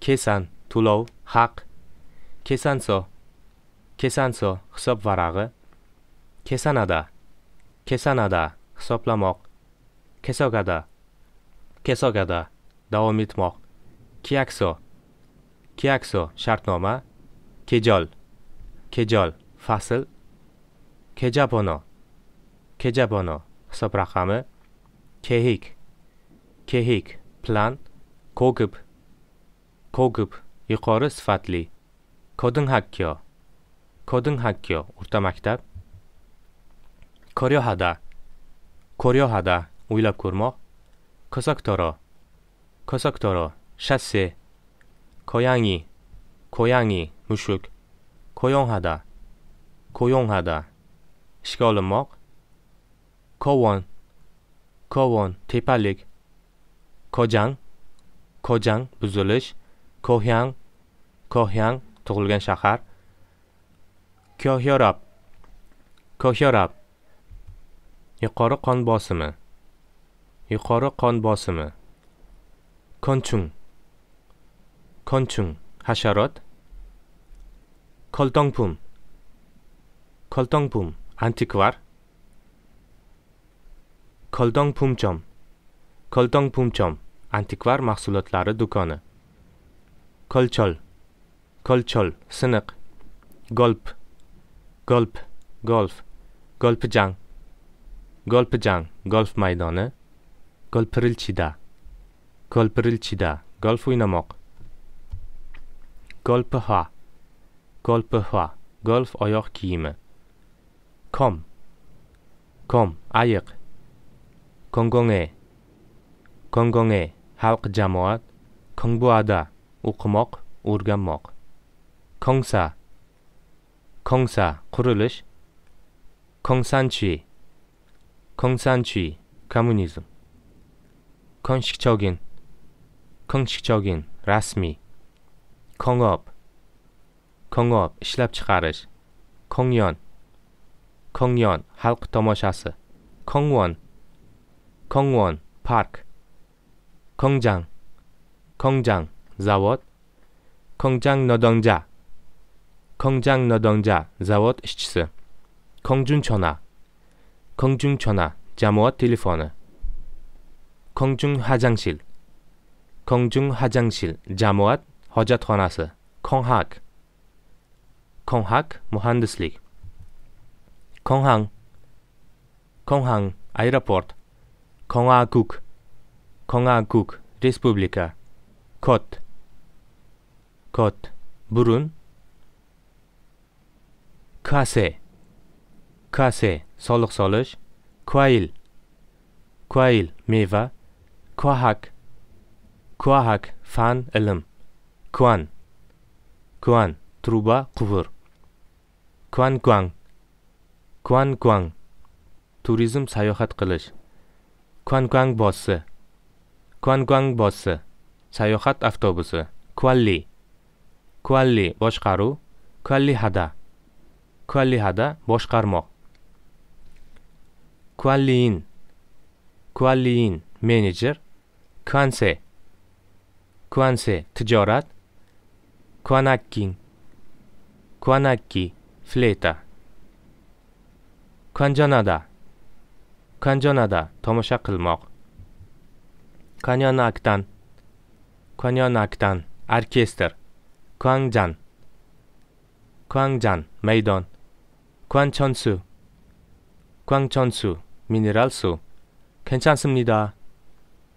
کسان طلاو حق Kesanso. Kesanso hisob varag'i kesanada kesanada hisoblamoq kesogada kesogada davom etmoq kiyakso kiyakso shartnoma kejol kejol fasl kejabono kejabono hisob raqami kehik kehik plan kogib kogib yuqori sifatli 고등학교 고등학교 o'rta maktab ko'ryohada 고려하다 고려하다 ko'rmoq ko'saktoro ko'saktoro shasse 샤세 고양이 고양이 koyonhada 고용하다 고용하다 olinmoq kovon kovon tepalik kojang kojang buzilish kohyang kohyang tug'ilgan shahar kohiyorab kohiyorab yuqori qon bosimi yuqori qon bosimi konchung konchung hasharot koltongpum koltongpum antikvar koltongpumchom koltongpumchom antikvar mahsulotlari do'koni kolchol kolchol siniq golp golp golf golpijang golpijang golf maydoni golpirilchida golpirilchida golf o'ynamoq golpiha golpiha golf oyoq kiyimi kom kom ayiq kongonge kongonge xalq jamoat kongbuada o'qimoq o'rganmoq 공사 공사 kuruluş 공산주의 공산주의 커뮤니즘 공식적인 공식적인 라스미 공업 공업 실업 çıkarış 공연 공연 halk tomoshasi 공원 공원 파크 공장 공장 자봇 공장 노동자 공장 노동자 завод işçisi 공중전화 공중전화 잠옷 텔레폰 공중화장실 공중화장실 잠옷 허자토나스 공학 공학 mühendislik 공항 공항 аэропорт 공화국 공화국 레스푸블리카 콧, 콧, 물은 kase kase soliq solish kwail kwail meva kwahak kwahak fan ilm kwan kwan truba quvur kuan kuang kuan kuang turizm sayohat qilish kuan kuang bossi kuan kuang bossi sayohat avtobusi kvalli kvalli boshqaruv kvalli hada kuallihada boshqarmoq kualliin kualliin menejer kuanse kuanse tijorat kuanakkin kuanakki fleyta kanjonada kanjonada tomosha qilmoq kanyonakdan kanyonakdan orkestr kuangjan kuangjan maydon 관천수, 광천수, 미네랄수. 괜찮습니다.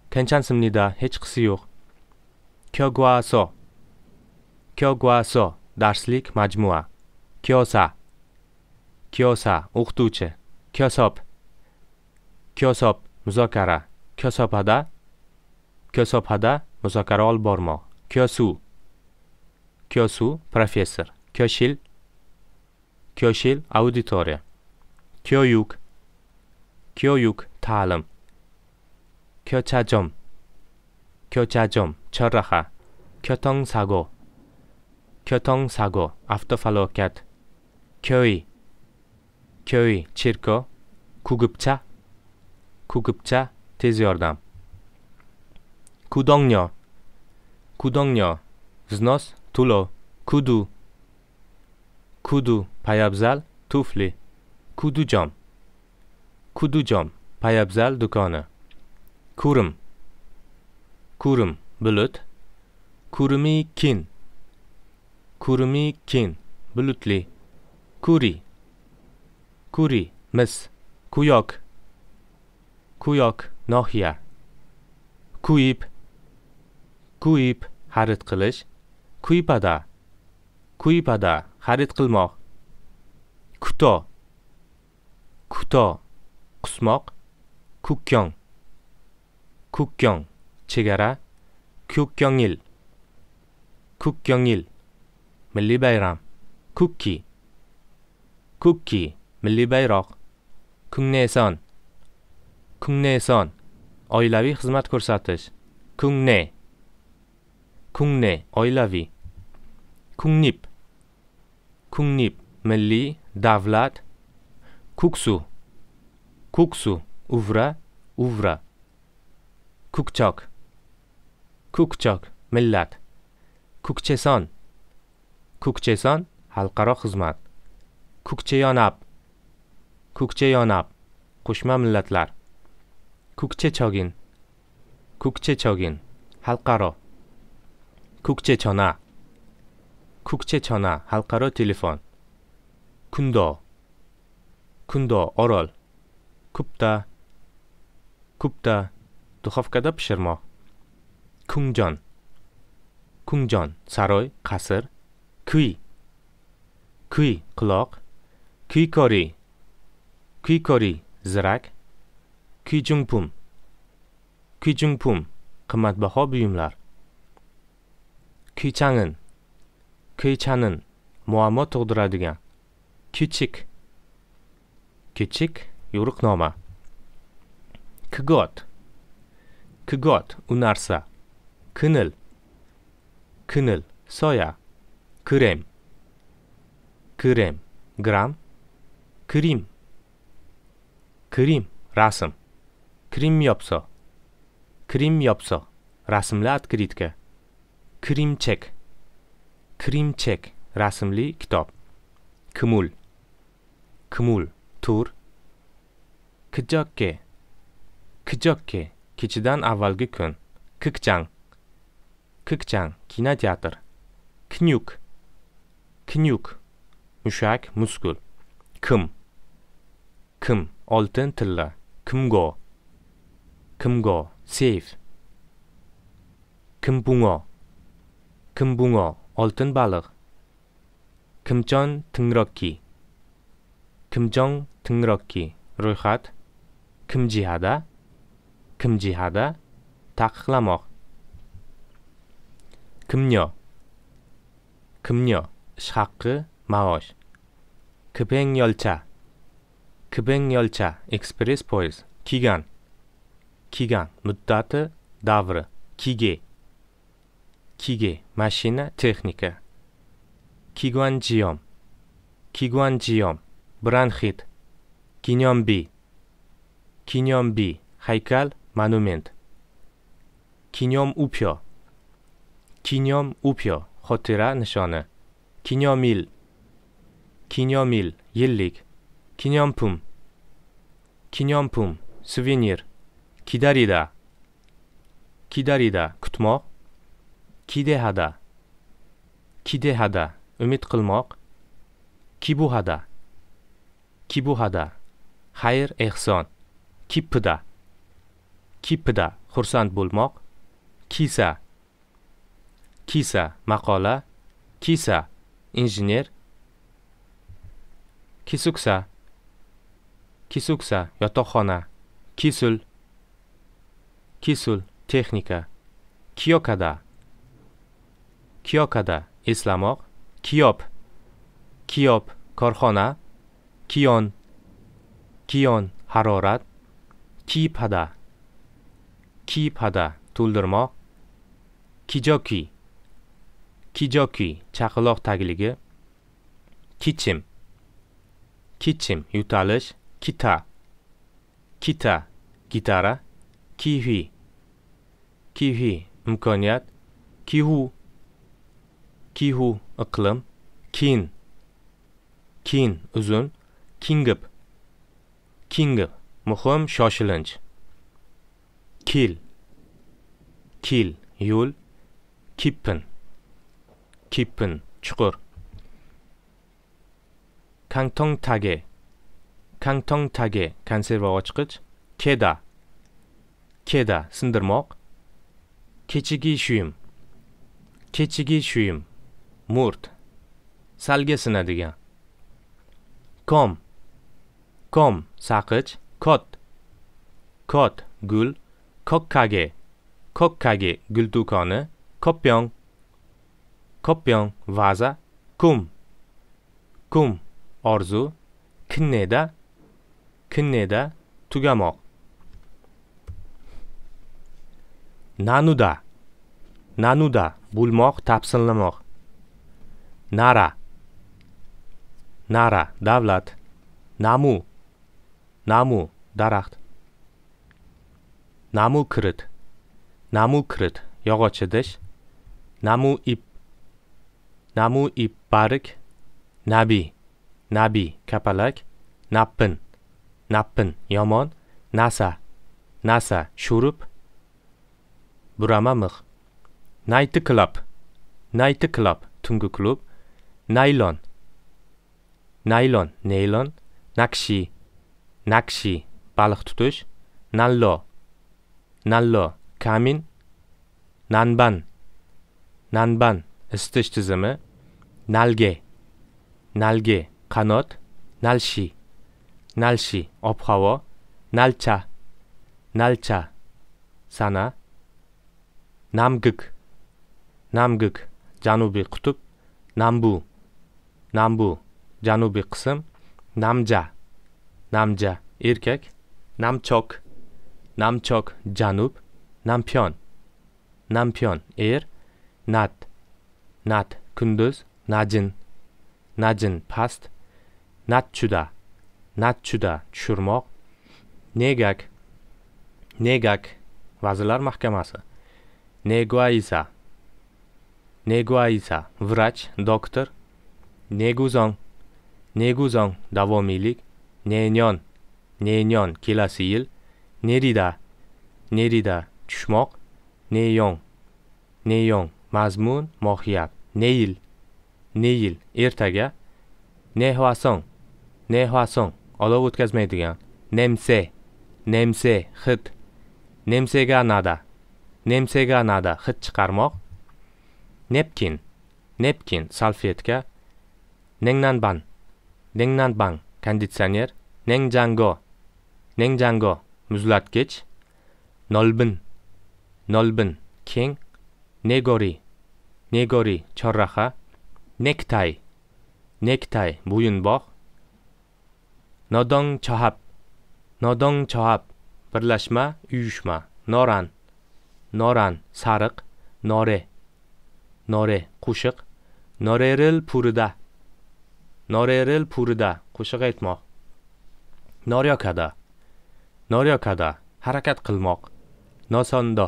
괜찮습니다. 해치수스요 결과서, 결과서, 다슬릭 마지무아. 교사, 교사, 옥두체. 교섭, 교섭, 무사카라 교섭하다, 교섭하다, 무사카라 올버모. 교수, 교수, 프로페서. 교실, Ko'shil auditoriya. Ko'yuk. Ko'yuk ta'lim. Ko'chajom. Ko'chajom chorraha. Ko'tongsago. Ko'tongsago avtofalokat. Ko'y. Ko'y cherkov. Kugupcha. Kugupcha tez yordam. Kudongnyo. Kudongnyo. Vznos, tulov. Kudu. kudu payabzal tufli kudu kudujom poyabzal do'koni kurim kurim bulut kurumi kin kurumi kin bulutli kuri kuri mis kuyok kuyok nohiya kuyib kuyib xarid qilish kuypada Kuipada xarid qilmoq. Kuto. Kuto qusmoq, kukkong. Kukkong chegara, kukkongil. Kukkongil milliy bayram. Kukki. Kukki milliy bayroq. Kungneson. Kungneson oilaviy xizmat ko'rsatish. Kungne. Kungne oilaviy. Kungnip 국립, milli, davlat, kuksu, kuksu, uvra, uvra, kukçok, kukçok, millat, kukcheson, kukcheson, xalqaro hizmet, kukcheyonab, kukcheyonab, qo'shma millatlar, kukchechogin, kukchechogin, xalqaro, kukchechona, 국제 전화 halqaro telefon kundoq kundoq orol kupta kupta duxovkada pishirmoq kungjon kungjon saroy qasr kuy kuy quloq kuykori kuykori zirak kuyjungpum kuyjungpum qimmatbaho buyumlar kuychang'in qiyichanin muammo tug'diradigan kichik kichik yo'riqnoma kigot kigot u narsa kinil kinil soya krem krem gram krim krim rasm krim yopso krim yopso rasmli открытка кримчек Krimchek rasmli kitob. Kimul. Kimul tur. Kijokke. Kijokke kechidan avvalgi kun. Kikchang. Kikchang kinoteatr. Knyuk. Knyuk mushak muskul. Kim. Kim oltin tilla. Kimgo. Kimgo seyf. Kimbungo. Kimbungo oltin baliq kimjon tingrokki kimjong tingrokki ro'yxat kimjihada kimjihada taqiqlamoq kimyo kimyo ish haqqi maosh kipeng yo'lcha kipeng yo'lcha ekspress poyezd kigan kigan muddati davri kige 기계, машина, техника. 기관지염, 기관지염, 브란히트, 기념비, 기념비, 하이칼, 마누멘트. 기념 우표, 기념 우표, 호테라, нишони. 기념일, 기념일, 일릭, 기념품, 기념품, 스비니르. 기다리다, 기다리다, kutmoq. kidehada kidehada umid qilmoq kibuhada kibuhada xayr ehson kipida kipida xursand bo'lmoq kisa kisa maqola kisa injener kisuksa kisuksa yotoqxona kisul kisul texnika kiyokada kiyokada eslamoq kiyop kiyop korxona kiyon kiyon harorat kipada kipada to'ldirmoq kijoki kijoki chaqaloq tagligi kichim kichim yo'talish kita kita gitara kivi kivi imkoniyat kihu kihu iqlim kin kin uzun kingib kingib muhim shoshilinch kil kil yo'l kippin kippin chuqur kangtong tage kangtong tage konserva ochqich keda keda sindirmoq kechigi shuyim kechigi shuyim mo'rt salga sinadigan kom kom saqich kot kot gul kokkage kokkage gul do'koni kopyong kopyong vaza kum kum orzu kinneda kinneda tugamoq nanuda nanuda bo'lmoq ta'sirlamoq nara nara davlat namu namu daraxt namu kirit namu kirit yog'och idish namu ip namu ip barik Nabi. Nabi kapalak nappin nappin yomon nasa nasa shurib burama mix nayti klub nayti klub tungi klub Nylon. Nylon, nylon. Nakshi. Nakshi, baliq tutish nallo nallo kamin nanban nanban isitish tizimi nalge nalge qanot nalshi nalshi ob havo nalcha nalcha sana namgik namgik janubiy qutb nambu nambu janubiy qism namja namja erkak namchok namchok janub nampyon nampyon er nat nat kunduz najin najin past natchuda natchuda tushirmoq negak negak vazirlar mahkamasi neguaisa neguaisa vrach doktor neguzon neguzon davomiylik nenyon nenyon kelasi yil nerida nerida tushmoq neyon neyon mazmun mohiyat neyil neyil ertaga nehvason nehvason olov o'tkazmaydigan nemse nemse hid nemsega nada nemsega nada hid chiqarmoq nepkin nepkin salfetka 냉난방, 냉난방, konditsioner, 냉장고, 냉장고, muzlatkich, 넓은, 넓은, keng, negori, negori, chorraha, nektai, nektai, bo'yinbog', nodong chohab, nodong chohab, birlashma, uyushma, noran, noran, sariq, nore, nore, qo'shiq, noreril purida 노래를 purida qo'shiq aytmoq noryokada noryokada harakat qilmoq nosondo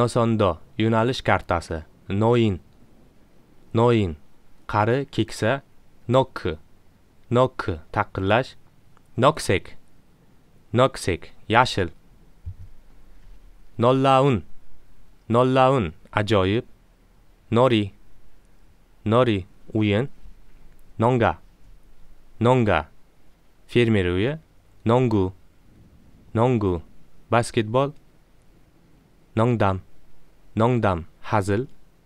nosondo yo'nalish kartasi noin noin qari keksa nok. Nok taqillash noksek noksek yashil nollaun nollaun ajoyib nori nori o'yin nonga nonga fermer nongu nongu basketbol nongdam nongdam hazil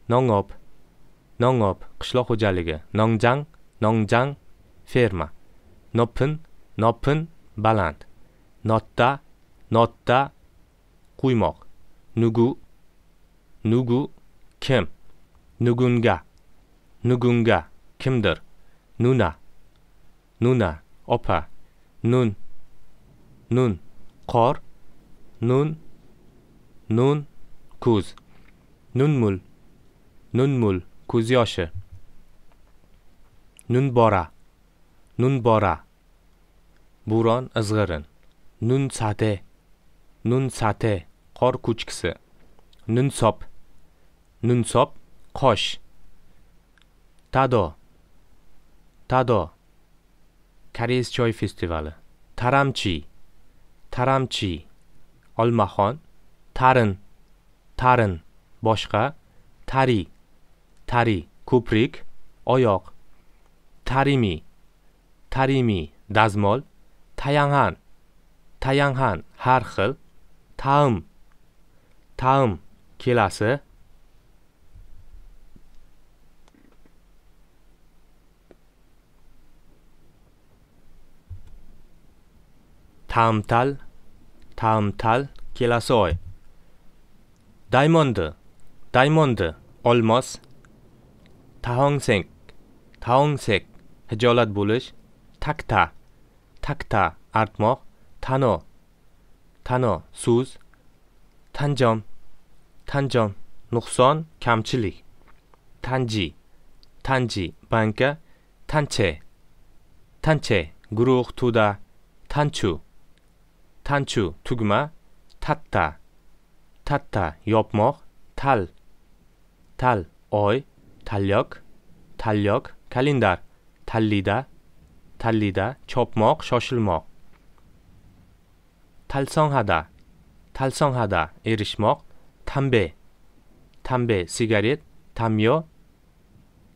nongop nongop qishloq xo'jaligi nongjang nongjang ferma nopin nopin baland notta notta quymoq nugu nugu kim nugunga nugunga kimdir nuna nuna opa nun nun qor nun nun Kuz. nunmul nunmul Kuz yoshi. nunbora nunbora Buron izg'irin nun sate nun sate qor kuchkisi. Nun sop. Nun sop. qosh tado Tado. Koreys choy festivali. Taramchi. Taramchi. Olmaxon. Tarin. Tarin. Boshqa. Tari. Tari. Ko'prik. Oyoq. Tarimi. Tarimi. Dazmol. Tayanghan. Tayanghan. Har xil. Taim. Taim. Kelasi. tamtal tamtal kelasi oy daymondi daymondi olmos tahongsek tahongsek hijolat bo'lish takta takta artmoq tano tano so'z tanjom tanjom nuqson kamchilik tanji tanji banka tanche tanche guruh to'da tanchu tanchu tugma tatta tatta yopmoq tal tal oy talyok talyok kalendar tallida tallida chopmoq shoshilmoq talsonhada talsonhada erishmoq tambe tambe sigaret tamyo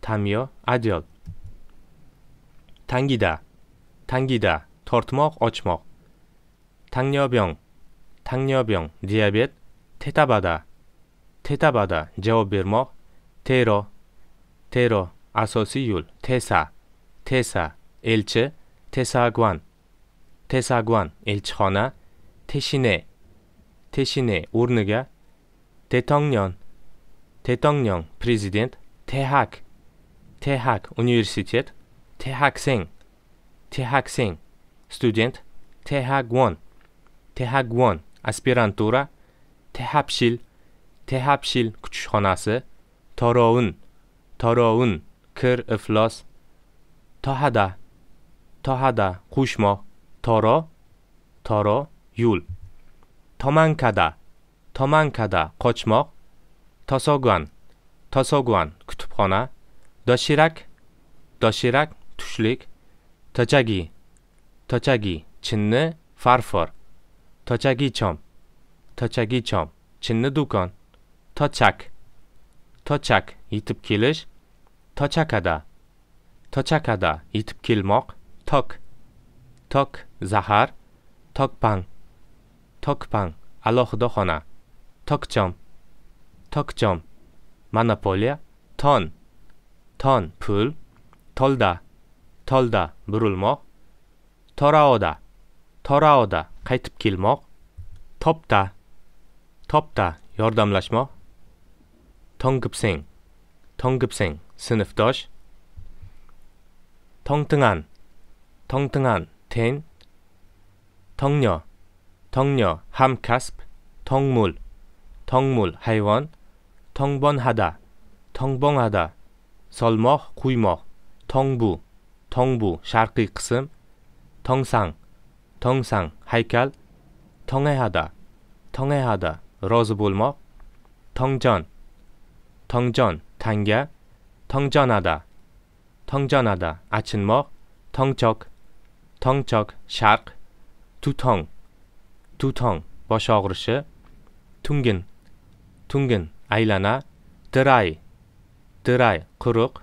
tamyo adyol tangida tangida tortmoq ochmoq 당뇨병, 당뇨병, 디아벳, 테타바다, 테타바다, 제오비르목, 테러, 테러, 아소시율, 테사, 테사, 엘체, 테사관, 테사관, 엘처나, 태신에, 태신에, 오르느가, 대통령, 대통령, 프리지던트 대학, 대학, 유니버시티트, 대학생, 대학생, 스튜던트, 대학원, tehagvon aspirantura tehapshil tehapshil kutishxonasi torovun torovun kir iflos tohada tohada qo'shmoq toro toro yo'l tomankada tomankada qochmoq tosogan tosogan kutubxona doshirak doshirak tushlik tochagi tochagi chinni farfor tochagi chom tochagi chom chinni do'kon tochak tochak yetib kelish tochakada tochakada yetib kelmoq tok tok zahar tokpang tokpang alohida xona tokchom tokchom monopoliya ton ton pul tolda tolda burilmoq toraoda 돌아오다 qaytib kelmoq topda topda yordamlashmoq tonggipseng tonggipseng sinfdosh 텅텅한 텅텅한 ten 텅녀 텅녀 hamkasb 텅물 텅물 hayvon 텅번하다 텅벙하다 solmoq quymoq tongbu tongbu sharqiy qism tongsang tongsang haykal tongehada tongehada rozi bo'lmoq tongjon tongjon tanga tongjonada tongjonada achinmoq tongchoq tongchoq sharq tutong tutong bosh og'rishi tungin tungin aylana diray diray quruq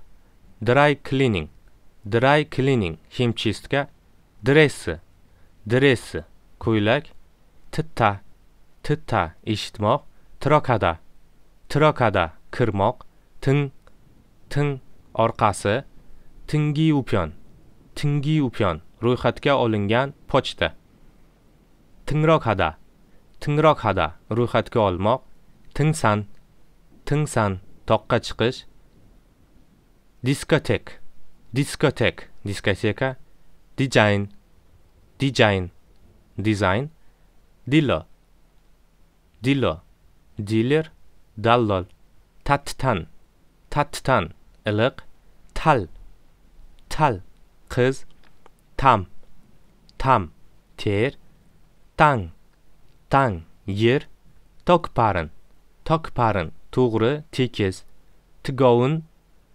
diray cleaning diray cleaning химчистка дрессы dress ko'ylak titta titta eshitmoq trokada trokada kirmoq tin tin orqasi tingi upyon tingi upyon ro'yxatga olingan pochta tingrokada tingrokada ro'yxatga olmoq tingsan tingsan toqqa chiqish diskotek diskotek diskoteka dijayn design design dilo, dilo, diler, dallol, tattan tattan iliq, tal, tal, qiz, tam, tam, ter, tang, tang, yer, tokparin, tokparin, to'g'ri, tekis, tigovun,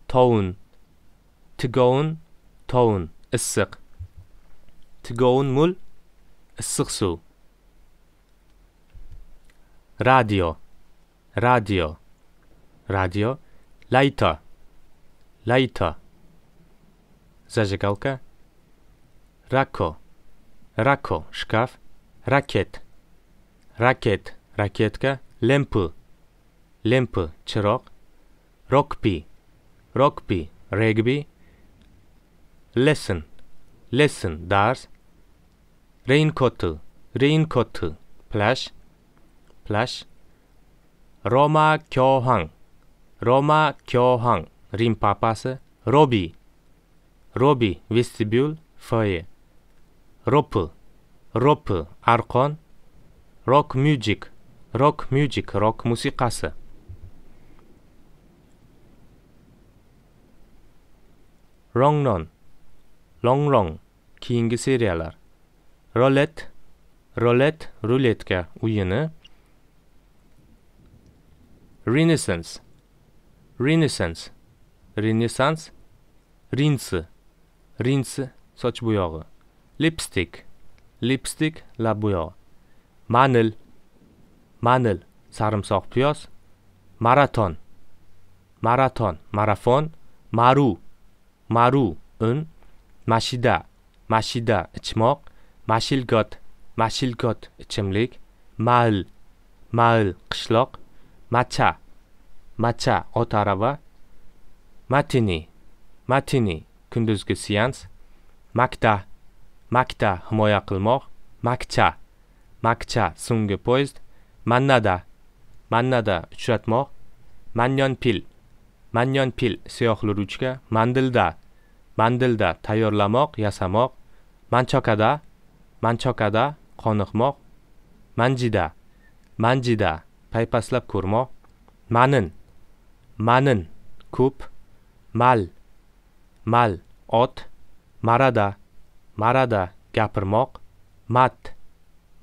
tovun, tigovun, tovun, issiq, 뜨거운 물쓱수 라디오 라디오 라디오 라이터 라이터 зажигалка рако рако шкаф ракет ракет ракетка лемпы лемпы чирок рокби рокби регби лесен lesson dars raincoat raincoat plash plash Roma Kyohang Roma Kyohang Rim papası Robi Robi vestibül foyer Ropu Ropu arqon Rock music Rock music rock musiqasi Rongnon long long keyingi seriyalar rolet rolet ruletka o'yini renaissance renaissance Renaissance. rinsi rinsi soch bo'yog'i Lipstick. Lipstick lab bo'yog'i manil manil sarimsoq piyoz maraton maraton marafon maru maru un mashida mashida ichmoq mashilgot mashilgot ichimlik mal mal qishloq macha macha ot arava matini matini kunduzgi seans makta makta himoya qilmoq makcha makcha so'nggi poyezd mannada mannada uchratmoq manyon pil manyon pil mandilda mandilda tayyorlamoq yasamoq manchokada manchokada qoniqmoq manjida manjida paypaslab ko'rmoq manin manin ko'p mal mal ot marada marada gapirmoq mat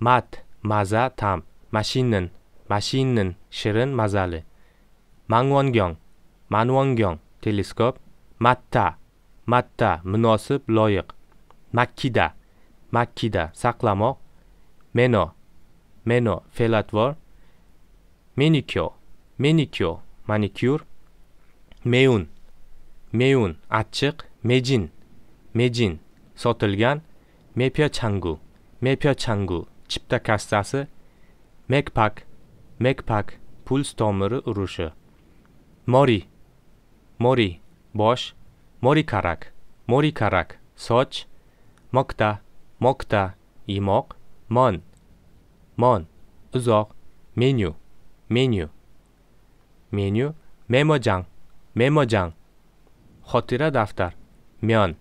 mat maza tam mashinin mashinin shirin mazali manvongyong manvongyong teleskop matta matta munosib loyiq makkida makkida saqlamoq meno meno fe'latvor menikyo menikyo manikyur meun meun achchiq mejin mejin sotilgan mepyo changu mepyo changu chipta kassasi mekpak mekpak puls tomiri urushi mori mori bosh 머리카락, 머리카락, soch, 먹다, 먹다, 이목, 먼, 먼, 우석, 메뉴, 메뉴, 메뉴, 메모장, 메모장, 허티라 다프터, 면,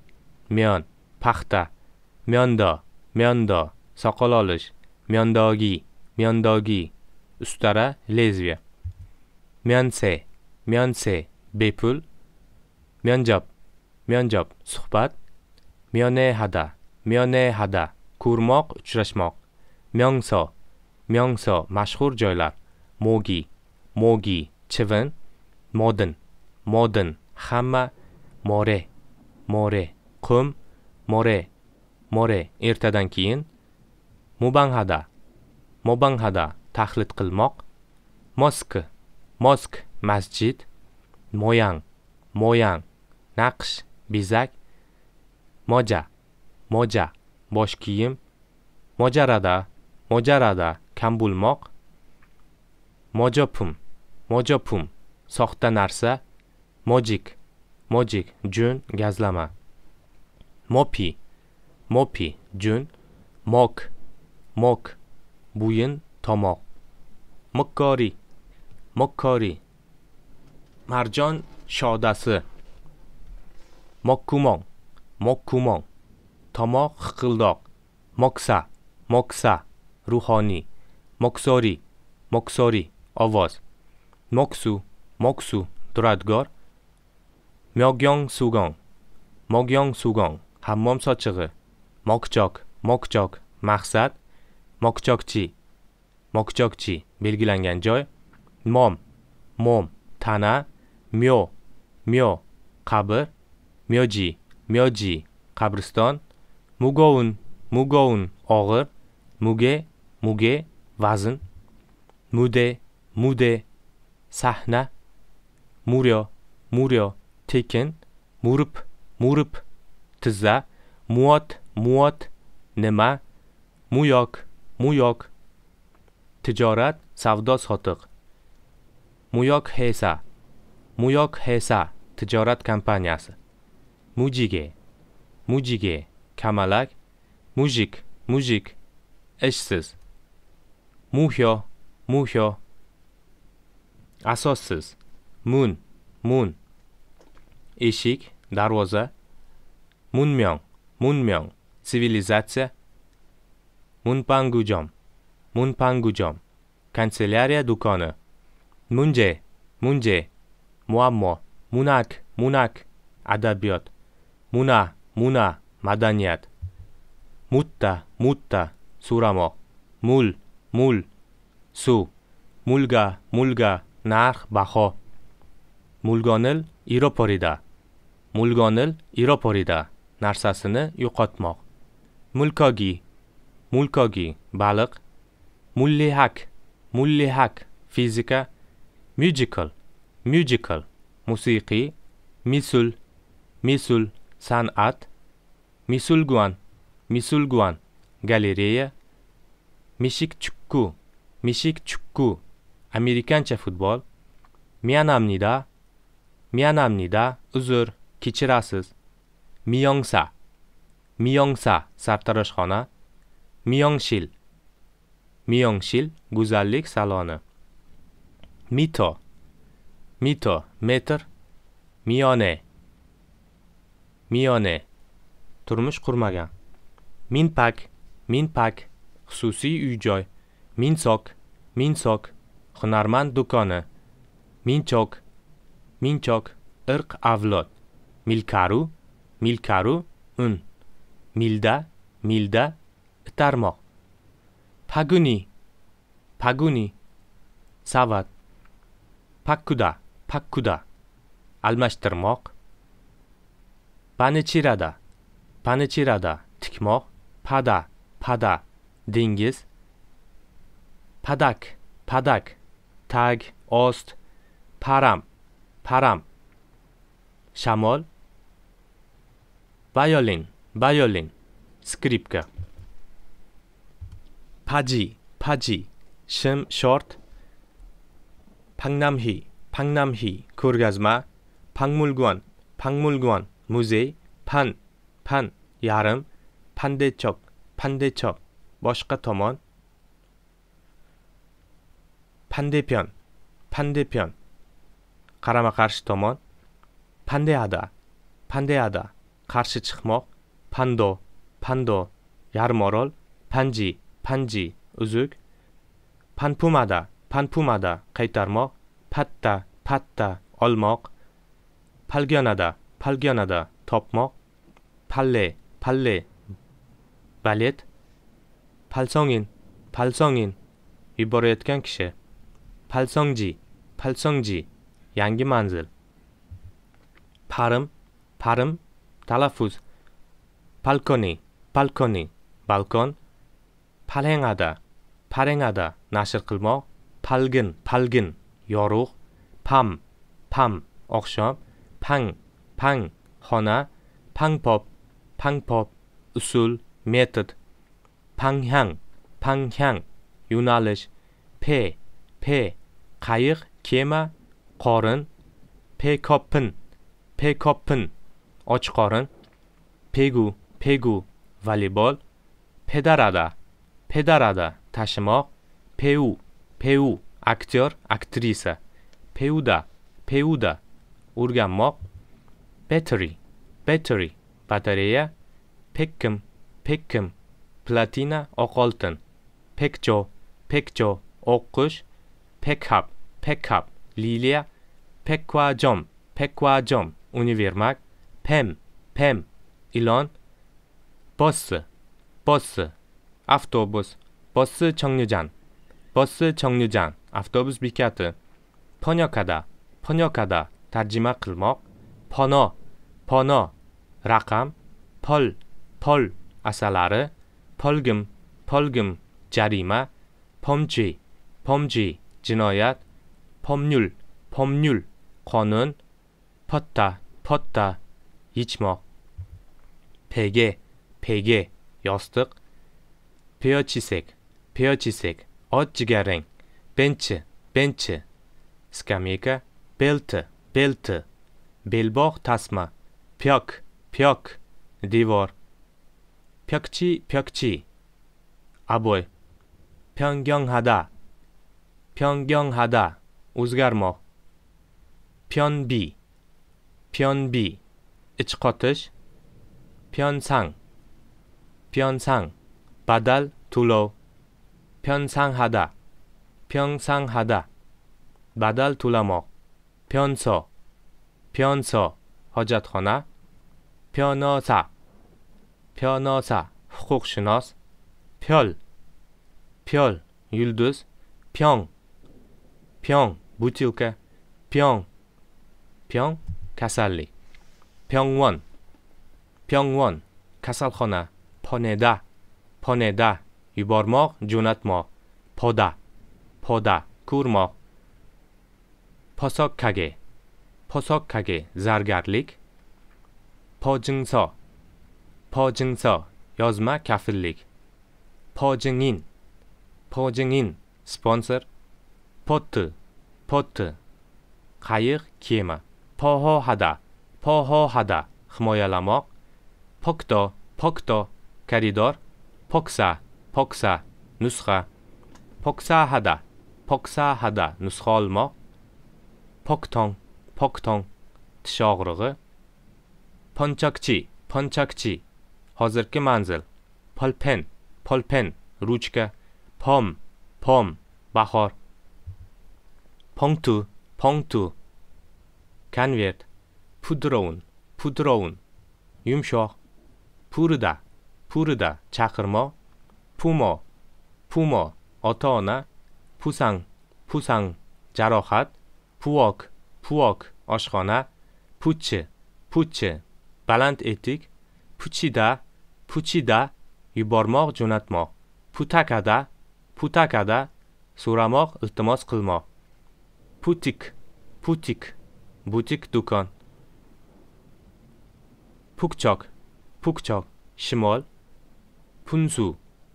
면, 파흐타, 면더, 면더, soqol olish myondogi myondogi ustara lezviya myonse myonse bepul myonjob 면접, suhbat, mionehada, mionehada ko'rmoq, uchrashmoq. 명서, 명서, mashhur joylar. 모기, mogi chivin, modin, modin hamma more, more qum, more, more ertadan keyin. Mubanghada, mubanghada tahlid qilmoq. Mosk, mosk masjid. Moyang, moyang naqsh bezak moja moja bosh kiyim mojarada mojarada kam bo'lmoq mojopum mojopum soxta narsa mojik mojik jun gazlama mopi mopi jun mok mok bo'yin tomoq mokkori mokkori marjon shodasi mokkumon mokkumon tomoq hiqildoq moksa moksa ruhoniy moksoriy moksoriy ovoz moksu moksu duradgor myogyong sugong mogyong sugong hammom sochig'i mokchok mokchok maqsad mokchokchi mokchokchi belgilangan joy mom mom tana myo myo qabr myoji myoji qabriston Mugoun, Mugoun, og'ir muge muge vazn mude mude sahna muryo muryo tekin murib murib tizza muot muot nima muyok muyok tijorat savdo sotiq muyok hesa muyok hesa tijorat kompaniyasi 무지개, 무지개, kamalak, mujik, mujik, ishsiz, muhyo, muhyo, asossiz, mun, mun, eshik, darvoza, munmyong, munmyong, sivilizatsiya, munpangujom, munpangujom, kantselyariya do'koni, munje, munje, muammo, munak, munak, adabiyot, muna muna madaniyat mutta mutta suramo. mul mul su. mulga mulga narx baho mulgonil iroporida mulgonil iroporida narsasini yo'qotmoq mulkogi mulkogi baliq mullihak mullihak fizika musical musical musiqi. misul misul san'at misulguan misulguan galereya mishik chukku amerikancha futbol mianamnida mianamnida uzr kechirasiz miyongsa miyongsa sartaroshxona miyongshil miyongshil go'zallik saloni mito mito metr miyone miyone turmush qurmagan minpak minpak xususiy uy joy minsok minsok hunarmand do'koni minchok minchok irq avlod milkaru milkaru un milda milda itarmoq paguni paguni savat pakkuda pakkuda almashtirmoq 바느질하다, 바느질하다, 티히뭐 바다, 바다, 딩기스, 바닥, 바닥, 닭, 오스트, 바람, 바람, 샤몰, 바이올린, 바이올린, 스크립카, 바지, 바지, 심, 쇼트, 박남희, 박남희, 그르가즈마, 박물관, 박물관, 무제, з 판, 판, 야름, 반대척반대척머있카토먼 반대편, 반대편, 가라마 가시 토먼 반대하다, 반대하다, 가시 측먹 반도, 반도, 야름어롤 반지, 반지, 으죽, 반품하다, 반품하다, 가이따르먹, 팠다, 팠다, 얼먹, 발견하다, 발견하다 덮먹 발레 발레 발렛 발성인 발성인 yuborayotgan 키시, palsongji palsongji yangi 발음, parim parim talaffuz palkoni 발콘, balkon palangada palangada nashr qilmoq palgin palgin yorug' pam pam oqshom pang pang xona pangpop pangpop usul metod panghang panghang yo'nalish p p qayiq kema qorin pekopin pekopin och qorin pegu pegu voleybol pedarada pedarada tashimoq peu peu aktyor aktrisa peuda peuda o'rganmoq battery, battery, batareya, pekkim, pekkim, platina oq oltin, pekjo, pekjo, oq qush, pekhab, pekhab, liliya, pekvajom, pekvajom, univermak, pem, pem, ilon, 버스, 버스, avtobus 버스 정류장, 버스 정류장, avtobus bekati, ponyokada ponyokada tarjima qilmoq, 번호, 번호, 라캄, 펄, 펄, 아살라르, 벌금, 벌금, 자리마, 범죄, 범죄, 진어얏, 법률, 법률, 권은, 텄다, 텄다, 이치먹, 베개, 베개, 여스득, 베어치색, 베어치색, 어찌가랭, 벤츠, 벤츠, 스카미카, 벨트, 벨트, 벨봉타스마 벽, 벽, 디월 벽지, 벽지 아볼 변경하다 변경하다 우즈 g a r 변비 변비 i c h 트시 변상 변상 바달 둘 a 변상하다 변상하다 바달 둘 a l 변소 변서, 허자토나, 변호사, 변호사, 후국신어스, 별, 별, 율두스, 병, 병, 무티우케, 병, 병, 가살리, 병원, 병원, 가살허나, 보내다, 보내다, 유버모, 주나트모 보다, 보다, 구르모, 퍼석하게 포석하게 zargarlik pojinso pojinso yozma kafillik pojinin pojinin sponsor poti poti qayiq kema pohohada pohohada himoyalamoq pokto pokto koridor poksa poksa nusxa poksahada poksahada nusxa olmoq poktong poktong tish og'rig'i ponchakchi ponchakchi hozirgi manzil polpen polpen ruchka pom pom bahor pongtu pongtu konvert pudroun pudroun yumshoq purida purida chaqirmo pumo pumo ota ona pusang pusang jarohat puvok puvok oshxona puchi puchi baland etik puchida puchida yubormoq jo'natmoq putakada putakada so'ramoq iltimos qilmoq putik putik butik do'kon pukchok pukchok shimol punsu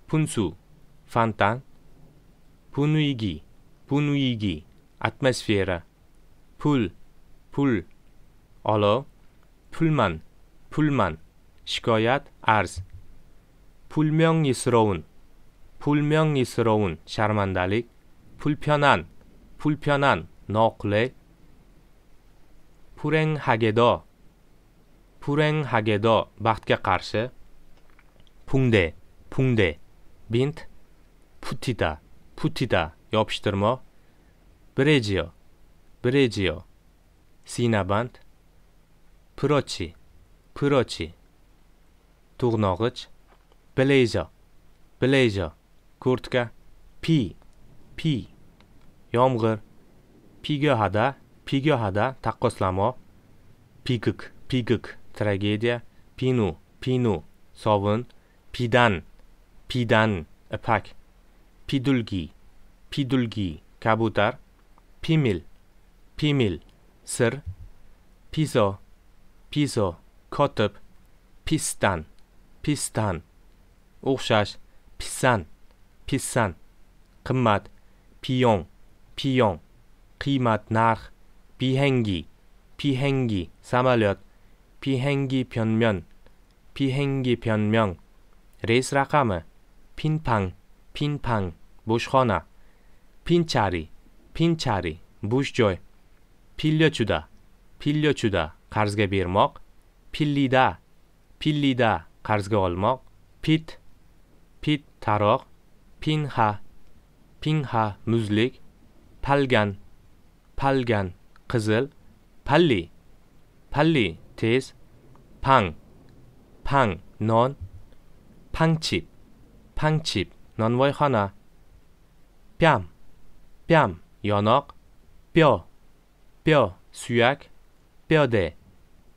punsu fontan punuygi punuygi atmosfera 풀, 풀, 얼어, 풀만, 풀만 시거얏, 아스 불명이스러운, 불명이스러운, 샤르만달릭, 불편한, 불편한, 너클레, 불행하게도, 불행하게도, 막게 가르세, 붕대, 붕대, 빈트, 푸티다, 푸티다, 엽시들모, 브레지어, 브레지어, 시나반트, 프로치, 프로치, 도그너그치, 블레이저, 블레이저, kurtka, pi, pi, yomg'ir, 피교하다 pigohada, taqqoslamo, 피극 pigik, tragediya, 피누 pinu, sovun, 피단 pidan, ipak, pidulgi, pidulgi, kabutar, pimil, 비밀, sır, 비서, 비서, 커트, t ı p p i s 옥샤시, 비싼, 비싼, 금 ı m m 비용, 비용, kıymat, 비행기, 비행기, 사 a 렷 비행기 변면, 비행기 변명, 레이스 라카메, 핀팡, 핀팡, 무슈코나 핀차리, 핀차리, 무슈조이 pillochuda, pillochuda qarzga bermoq, pillida, pillida qarzga olmoq, pit, pit taroq, pinha, pinha muzlik, palgan, palgan qizil, palli, palli tez, pang, pang non, pangchip, pangchip nonvoyxona, pyam, pyam yonoq, pyo pyo suyak piyode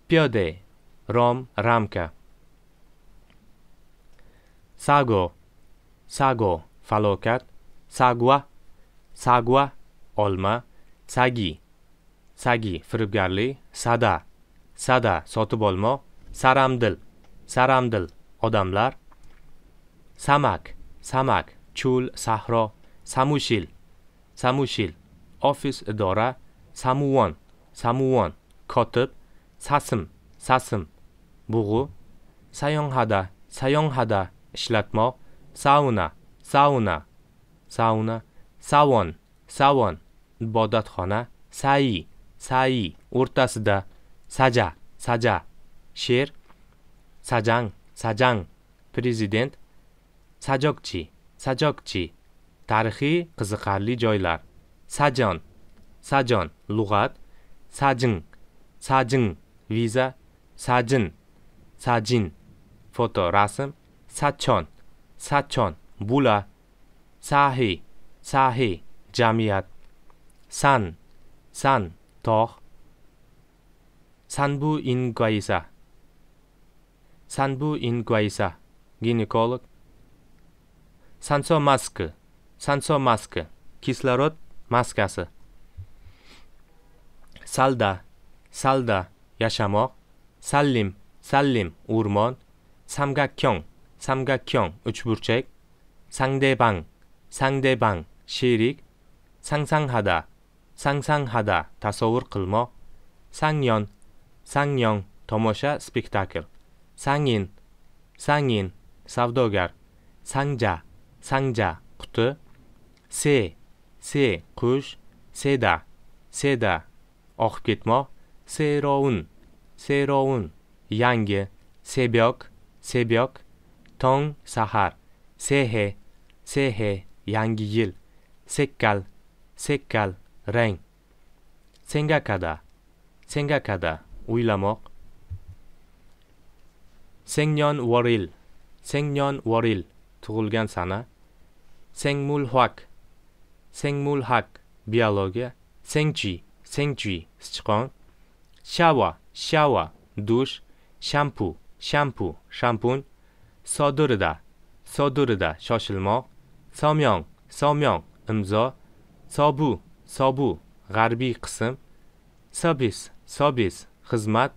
piyode rom ramka sago sago falokat sagwa sagwa olma sagi sagi firibgarlik sada sada sotib olmoq saramdil saramdil odamlar samak samak chul sahro samushil samushil ofis idora samuvon samuvon kotib sasim sasim bug'u sayonhada sayonhada ishlatmoq sauna sauna sauna savon savon ibodatxona sayi sayi o'rtasida saja saja sher sajang sajang prezident sajokchi sajokchi tarixiy qiziqarli joylar sajon sajon lug'at sajin sajin viza sajin sajin foto rasm sachon sachon bula sahi sahi jamiyat san san tog' sanbu inguaisa sanbu inguaisa ginekolog sansomaski sansomaski kislorod maskasi salda salda yashamoq sallim sallim o'rmon samgakkong samgakkong uchburchak sangdebang sangdebang sherik sangsanghada sangsanghada tasavvur qilmoq sangyon sangyong tomosha spektakl sangin sangin savdogar sangja sangja quti se se qush seda seda oqib ketmoq serovun serovun yangi sebyok sebyok tong sahar sehe sehe yangi yil sekkal sekkal rang sengakada sengakada o'ylamoq sengyon voril sengyon voril tug'ilgan sana sengmulhak sengmulhak biologiya sengchi sędzi, strzon, siała, siała, dusz, shampoo, shampoo, szampun, 서두르다, 서두르다, shoshilmo, 서명, 서명, imzo, 서부, 서부, g'arbiy qism, servis, servis, xizmat,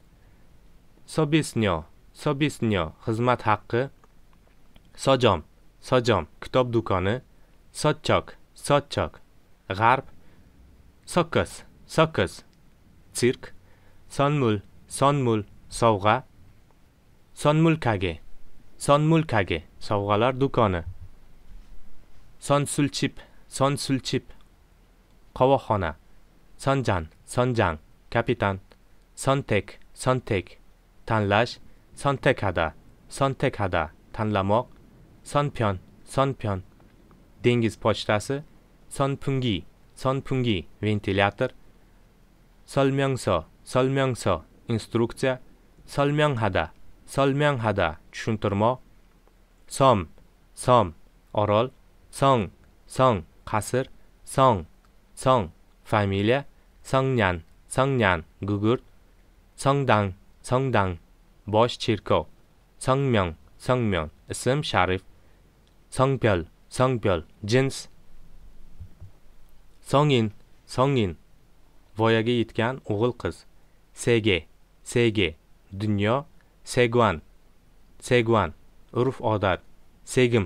sobisnyo, sobisnyo, xizmat haqqi, sojom, sojom, kitob do'koni, sochok, sochok, g'arb, sokos, sakkiz sirk sonmul sonmul sovg'a sonmulkage sonmulkage sovg'alar do'koni sonsulchip sonsulchip qovoqxona sonjan sonjan kapitan sontek sontek tanlash sontekada sontekada tanlamoq sonpion sonpion dengiz pochtasi sonpungi sonpungi ventilyator 설명서, 설명서, 인스트룩자, 설명하다, 설명하다, 춘터머, 섬, 섬, 어럴, 성, 성, 가슬, 성, 성, 파밀리아, 성냥, 성냥, 그글, 성당, 성당, 머시 칠코, 성명, 성명, 음샤리프 성별, 성별, 진스, 성인, 성인, voyaga yetgan o'g'il qiz sege sege dunyo seguan seguan urf odat segim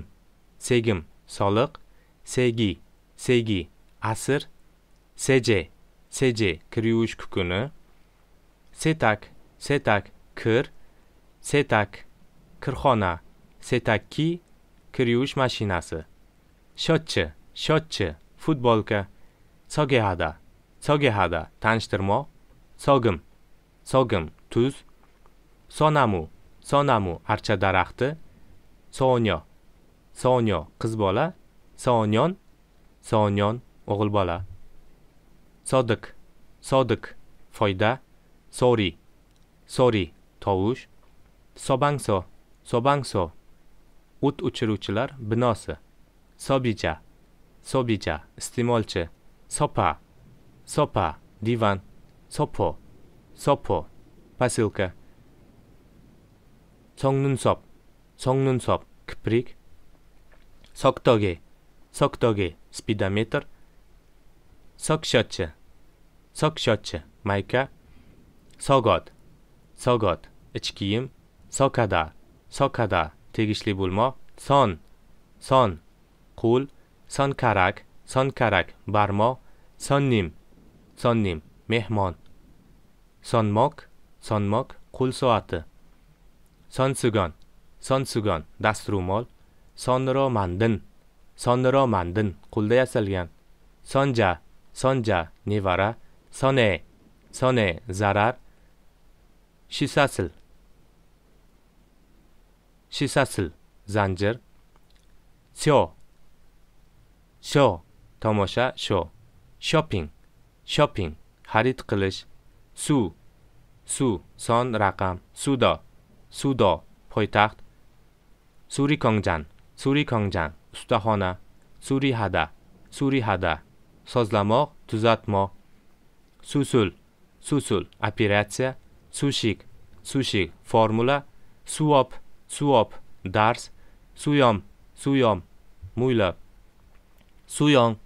segim soliq segi segi asr seje seje kir yuvish kukuni setak setak kir setak kirxona setakki kir yuvish mashinasi shotchi shotchi futbolka Sogeada, sogehada tanishtirmoq sogim sogim tuz sonamu sonamu archa daraxti sonyo sonyo qiz bola sonyon sonyon o'g'il bola sodiq sodiq foyda sori sori tovush sobangso sobangso o't o'chiruvchilar binosi Sobija. Sobija iste'molchi sopa Сопа, диван. Сопо, сопо, посылка. 속눈썹, 속눈썹, кприк. 석덕에, 석덕에, 스피다미터. 석셔츠, 석셔츠, 마이카. 서것, 서것, 이치기임. 석하다, 석하다, tegishli bo'lmoq son son qo'l sonkarak sonkarak barmoq sonnim sonnim mehmon sonmok sonmok qo'l soati sonsugon sonsugon dastru'mol sonromandin sonromandin qo'lda yasalgan sonja sonja nevara sone sone zarar shisasil shisasil zanjir syo sho tomosha sho shopping shopping xarid qilish suv suv son raqam sudo sudo poytaxt surikongjan surikongjan ustaxona surihada surihada sozlamoq tuzatmoq susul susul operatsiya sushik sushik formula suop suop dars suyom suyom mo'ylab suyong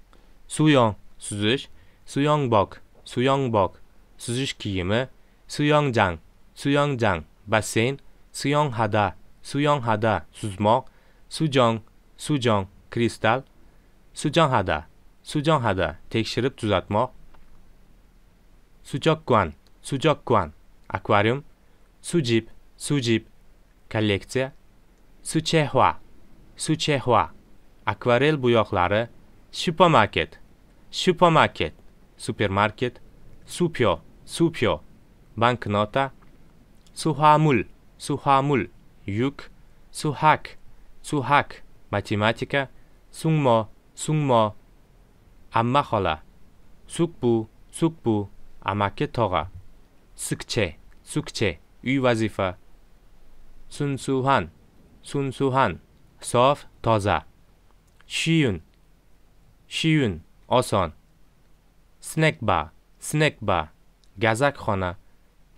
suyong suzish 수영복, 수영복, 수직 giyimi, 수영장, 수영장, basen, 수영하다, 수영하다, süzmek, sucang, sucang, kristal, sucanghada, sucanghada, tekşirip düzeltmek, sucakkuan, sucakkuan, akvaryum, sucip, sucip, kolleksiya, suchehva, suchehva, akvarel buyoqlari, supermarket, supermarket, supermarket, supyo, supyo, banknota, suhamul, suhamul, yuk, suhak, suhak, matematika, sungmo, sungmo, amma xola, sukbu, sukbu, amaki tog'a, sukche, sukche, uy vazifa, sunsuhan, sunsuhan, sof, toza, shiyun, shiyun, oson. snack bar snack bar gazakxona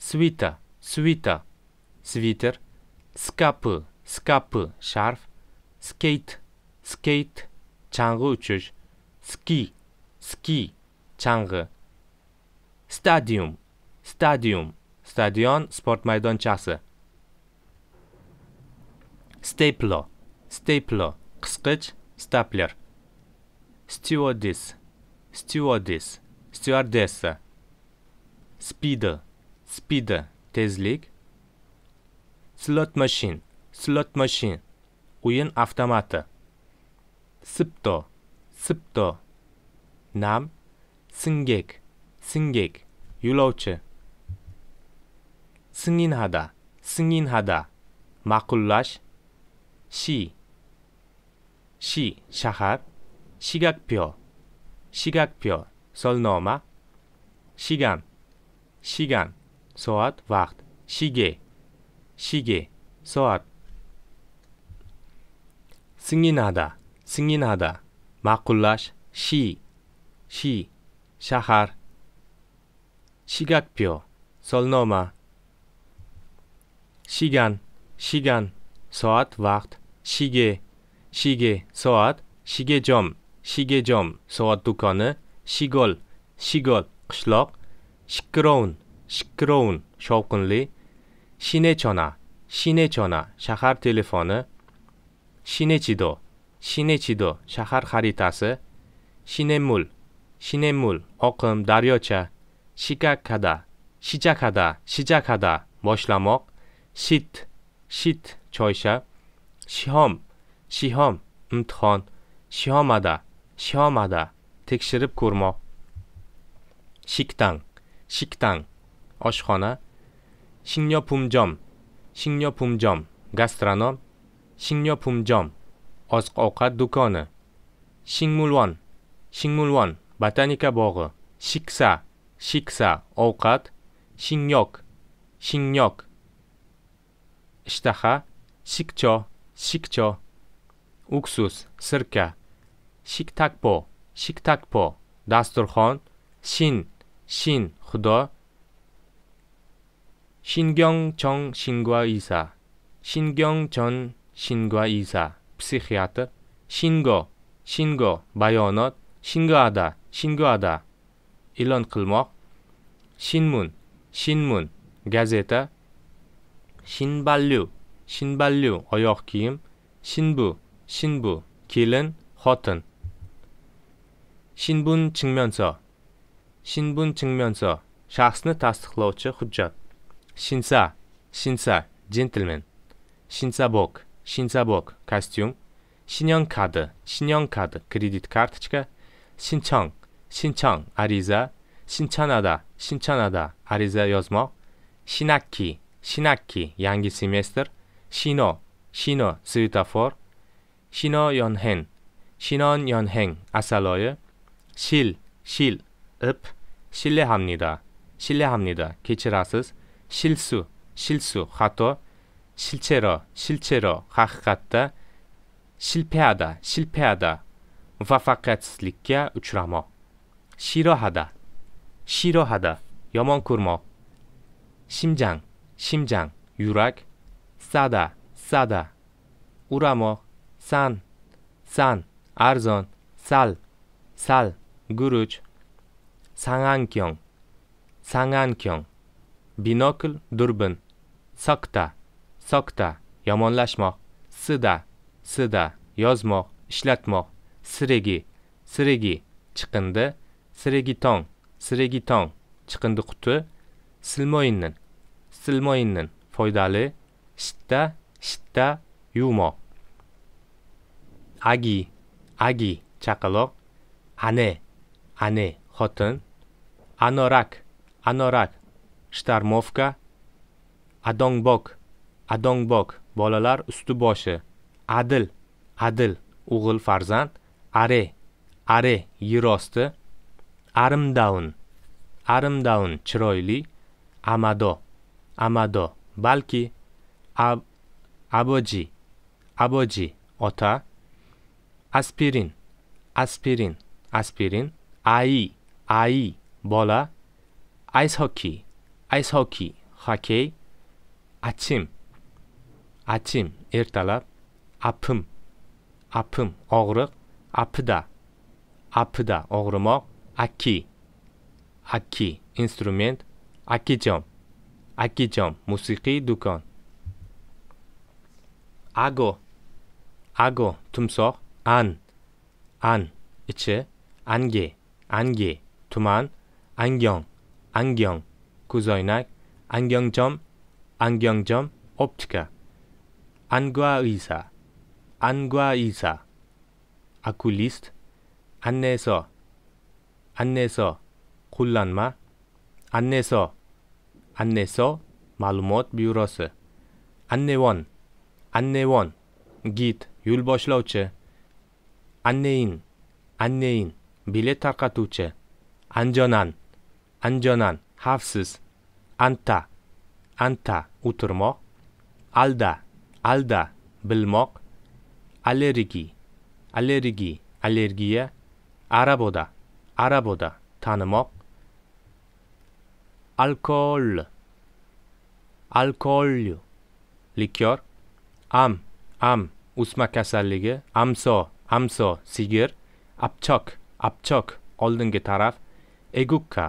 svita svita sviter skapi skapi sharf skate skate chang'i uchish ski ski chang'i stadium stadium stadion sport maydonchasi steplo steplo qisqich stapler stewardess stewardess stewardessa speeder speeder tezlik slot machine slot machine o'yin avtomati sipto sipto nam singek singek yo'lovchi singinhada singinhada ma'qullash shi shi shahar shigakpyo shigakpyo 설너마 시간 시간 소앗 와트 시계 시계 소앗 승인하다 승인하다 마쿨라시 시, 시, 샤할 시각표, 설너마 시간, 시간, 소앗, 와트, 시계, 시계, 소앗, 시계점, 시계점, 소앗 두커는 shigol shigol qishloq shikrovn shikrovn shovqinli shinechona shinechona shahar telefoni shinechido shinechido shahar xaritasi shinemul shinemul oqim daryocha shikakada shijakada shijakada boshlamoq shit shit choysha shihom shihom imtihon shihomada shihomada tekshirib ko'rmoq shiktan shiktan oshxona shinyopumjom shinyopumjom gastronom shinyopumjom oziq ovqat do'koni shingmulvon shingmulvon botanika bog'i shiksa shiksa ovqat shingyok shingyok ishtaha shikcho shikcho uksus sirka shiktakpo 식탁보, 나스톨헌, 신, 신, 후더, 신경정 신과 의사, 신경전 신과 의사, p s y c 신거, 신거, 바이오넛, 신거하다, 신거하다, 일런 클목, 신문, 신문, 가제타, 신발류, 신발류, 어역기임, 신부, 신부, 길은, 허튼, 신분 증명서 신분 증명서 shaxsni tasdiqlovchi hujjat shinsa shinsa jentelmen shinsabok shinsabok kostyum shinyon kadi shinyon kadi kredit kartochka shinchong shinchong ariza shinchanada shinchanada ariza yozmoq shinakki shinakki yangi semestr shino shino 연행 shino yonhen shinon 실, 실, 읍, 실례합니다. 실례합니다. kechirasiz. 실수, 실수, 하토, 실제로, 실제로, haqiqatda. 실패하다, 실패하다. muvaffaqiyatsizlikka uchramoq. 싫어하다, 싫어하다. yomon 심장, 심장, 유락, 싸다, 싸다. 우라모, 산, 산, arzon, 살, 살, guruch 상안경, 상안경, binokl, durbin, sokta, sokta, yomonlashmoq, sida, sida, yozmoq, ishlatmoq, sirigi sirigi chiqindi, sirgitong, sirgitong, chiqindi quti, silmoyinnin, silmoyinnin, foydali, shitta, shitta, yumoq. agi, agi, chaqaloq, ane, ane xotin anorak anorak shtarmovka adongbok adongbok bolalar usti boshi adil adil o'g'il farzand are are yerosti arimdaun arimdaun chiroyli amado amado balki ab aboji aboji ota aspirin aspirin aspirin ai ai bola ice hockey ice hockey xokkey achim achim ertalab apim apim og'riq apida apida og'rimoq akki akki instrument akijon akijon musiqiy do'kon ago ago timsoh an an ichi ange 안개, 두만, 안경, 안경, 구조인낙 안경점, 안경점, 옵티카, 안과의사, 안과의사, 아쿠리스트 안내서, 안내서, 곤란마, 안내서, 안내서, 마루못 뷰러스, 안내원, 안내원, 기트, 율버실러우츠, 안내인, 안내인, bilet takatuçe, anjonan, anjonan, hafsız, anta, anta, oturmak, alda, alda, bilmek, alergi, alergi, alergiye, araboda, araboda, tanımak, alkol, alkol, likör, am, am, usma kasalligi, amso, amso, sigir, apchok, abchok oldingi taraf egukka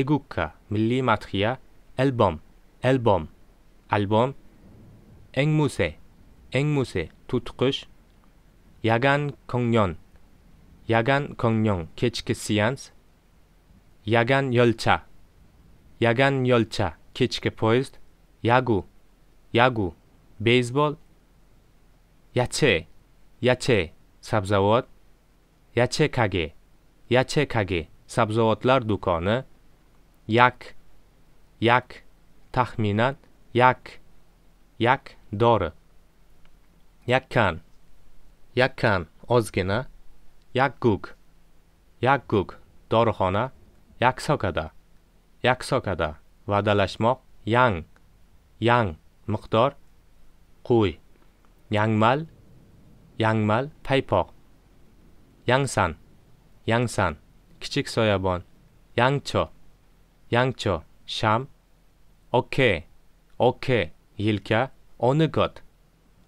egukka milliy madhiya albom albom albom engmuse engmuse tutqish yagan kongyon yagan kongyon kechki seans yagan yo'lcha yagan yo'lcha kechki poyezd yagu yagu beyzbol yache yache sabzavot yache kage, yache kage sabzavotlar do'koni, yak, yak taxminan yak, yak dori. Yakkan, yakkan ozgina, yakguk, yakguk dorixona, yaksokada, yaksokada vadalashmoq yang, yang miqdor qo'y, yangmal, yangmal paypoq. 양산, 양산, 기칙 서야번, 양처, 양처, 샴, 오케이, 오케이, 일캬, 어느 것,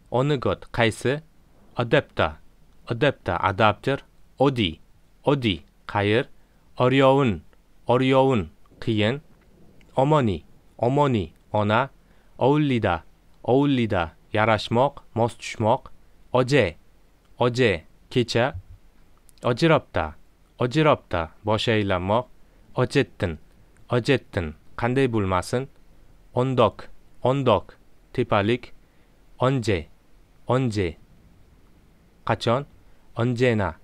어느 것, 가이스, 어댑다, 어댑다, 아답터, 어디, 어디, 가일, 어려운, 어려운, 기엔, 어머니, 어머니, 어나, 어울리다, 어울리다, 야라시먹, 머스추먹, 어제, 어제, 기차, 어지럽다, 어지럽다, 머쉐일라 뭐, 어쨌든, 어쨌든, 간대불맛은, 언덕, 언덕, 티팔릭, 언제, 언제, 가천, 언제나,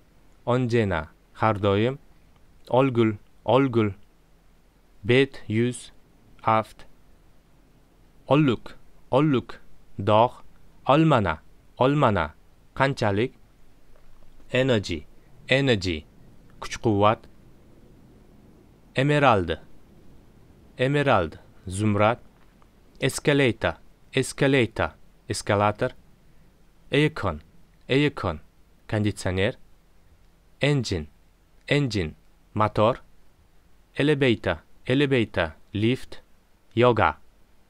언제나, 하르도임 얼굴, 얼굴, b e 유스, 아프트, 얼룩, 얼룩, d 얼마나, 얼마나, 간찰릭, 에너지, energy, kuch quvvat, emerald, emeraldi, zumrad, escalator, escalator, eskalator, aircon, aircon, konditsioner, engine, engine, motor, elevator, elevator, lift, yoga,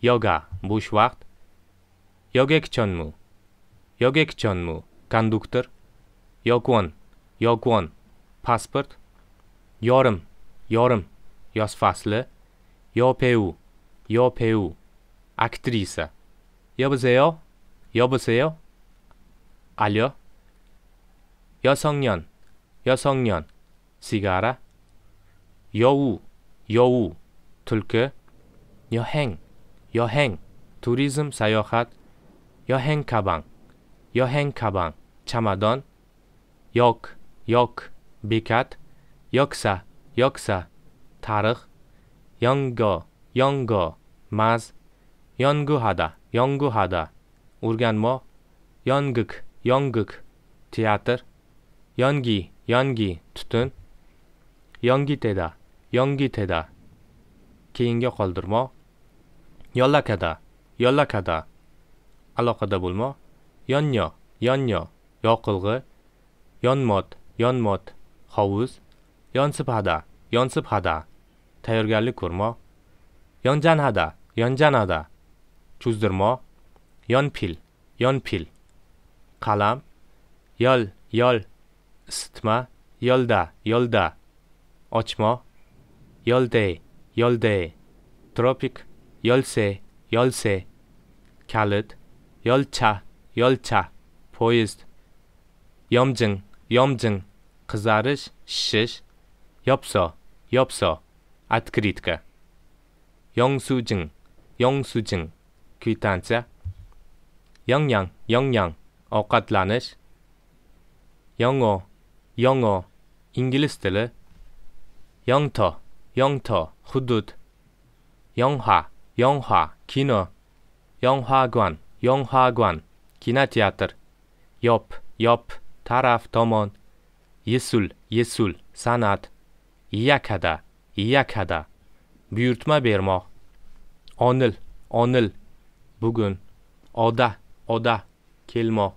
yoga, bo'sh vaqt, yogekchonmu, yogekchonmu, konduktor, yokvon, 여권, 파스포트, 여름, 여름, 여스 파 f 레 여배우, 여배우, a k t r i 여보세요? 여보세요? 알려? 여성년, 여성년, 시가라. 여우, 여우, 툴크. 여행, 여행, 투리즘 사역학 여행 가방, 여행 가방, 차마던. 역, yok bekat yoksa yoksa tarix yongo yongo maz yonguhada yonguhada o'rganmo yongik yongik teatr yongi yongi tutun yongiteda yongiteda keyinga qoldirmo yollakada yollakada aloqada bo'lmo yonyo yonyo yoqilg'i yonmot yonmot hovuz yonsipada yonsiphada tayyorgarlik ko'rmoq yonjanhada yonjanada cho'zdirmoq yonpil yonpil qalam yol yol isitma yolda yolda ochmoq yolday yolday tropik yolse yolse kalit yolcha yolcha poyezd yomjin Yomjin, kızarış, şişiş. Yopso, yopso, открытка. Yongsujin, yongsujin, kwitansa. Yongyang, yongyang, avukatlanış. Yongo, yongo, İngiliz dili. Yongto, yongto, hudut. Yongha, yongha, kino. Yongha guan, yongha guan, kinatiyatr. Yop, yop. taraf tomon yesul yesul san'at yakada yakada buyurtma bermoq onil onil bugun oda oda kelmoq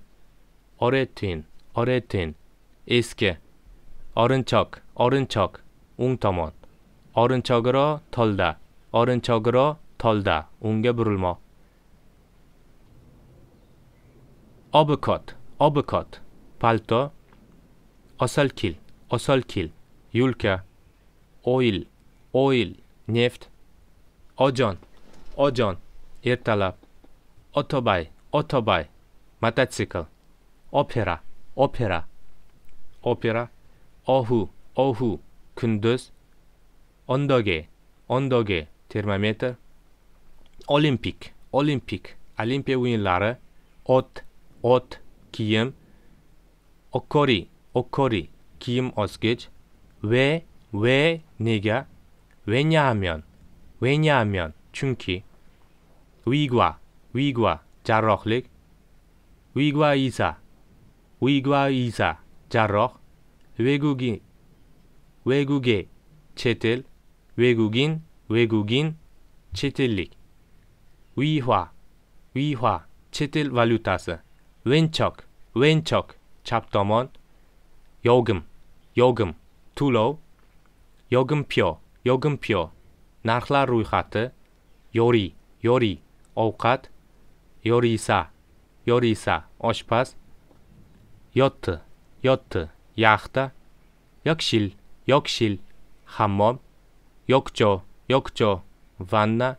oretin oretin eski orinchoq orinchoq o'ng tomon orinchog'iro tolda orinchog'iro tolda o'ngga burilmoq obikot obikot palto osalkil osalkil yulka oil oil neft ojon ojon ertalab otobay otobay mototsikl opera opera opera ohu ohu kunduz ondoge ondoge termometr olimpik olimpik olimpiya o'yinlari ot ot kiyim occur이, occur이, 기음 어스게지. 왜, 왜 내가 왜냐하면, 왜냐하면, çünkü 위과, 위과, 자럭릭 위과 이사, 위과 이사, 자럭 외국인, 외국의 채텔 외국인, 외국인, 채텔릭 위화, 위화, 채텔 발루타스 왼쪽, 왼쪽 chap tomon yog'im yog'im to'lov yog'inpio yog'inpio narxlar ro'yxati yori yori ovqat yorisa yorisa oshpaz yotti yotti yaxta yokshil yokshil hammom yokcho yokcho vanna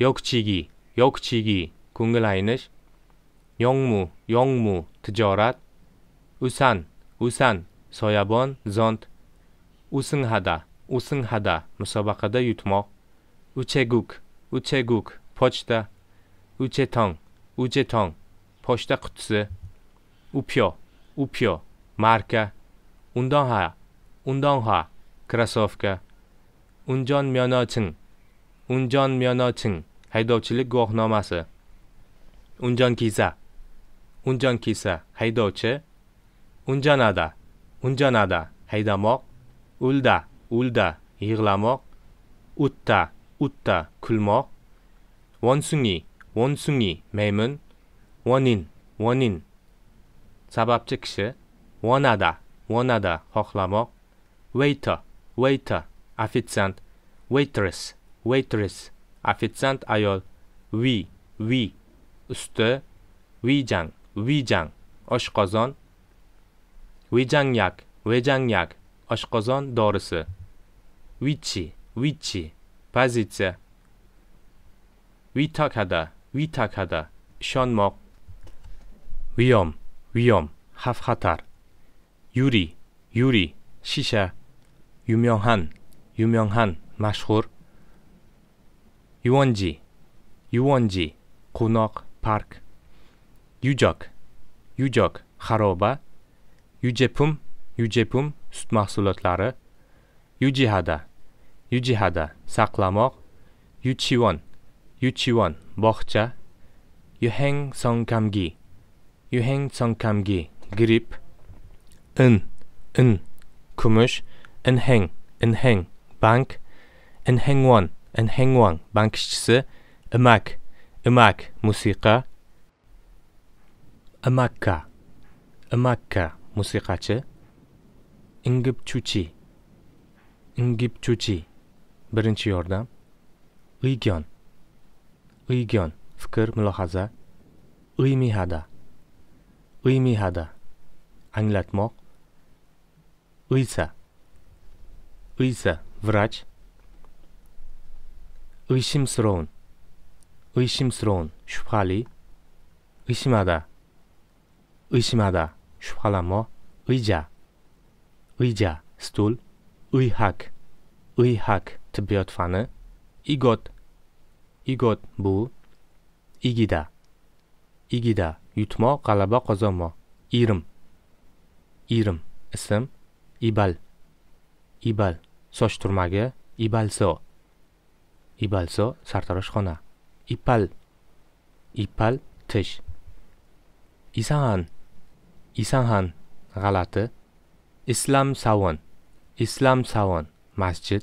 yokchigi yokchigi ko'ngilaynish yongmu yongmu tijorat o'san o'san soyabon zont o'sinhada o'sinhada musobaqada yutmoq ucheguk ucheguk pochta uchetong uchetong pochta qutisi upyo upyo marka undonha undonha krossovka unjon myonoching unjon myonoching haydovchilik guvohnomasi unjon kiza unjon kiza haydovchi unjanada unjanada haydamoq ulda ulda yig'lamoq utta utta kulmoq vonsungi vonsungi maymun vonin vonin sababchi kishi vonada vonada xohlamoq waiter waiter ofitsiant waitress waitress ofitsiant ayol vi vi usti vijang vijang oshqozon وی جنگ یک وی جنگ یک اشقظان دارسه وی چی وی چی بزید وی تا وی تا شان مق ویام ویام هفت خطر یوری یوری شیشه یومیان یومیان مشهور، یوانجی یوانجی قناق پارک، یوجک یوجک خرابه Yücepum, yücepum süt mahsulatları. Yücihada, yücihada saklamak. Yüçivon, yüçivon bohça. Yüheng sonkamgi yüheng sonkamgi grip. In, in kumuş. Inheng, inheng bank. Inhengwon, inhengwon bank işçisi. Imak, imak musika. Amakka. Amakka. musiqachi ingibchuchi ingibchuchi birinchi yordam g'iygon g'iygon fikr mulohaza g'iymihada g'iymihada anglatmoq g'iysa g'iysa vrach g'ishimsirovun g'ishimsirovun shubhali g'ishmada g'ishmada shubhalanmo uyja uyja stul uy hak uy hak tibbiyot fani igot igot bu igida igida yutmo g'alaba qozonmo irim irim ism ibal ibal soch turmagi ibalso ibalso sartaroshxona ipal ipal tish isan Isanhan g'alati, Islam Savon, Islam Savon masjid,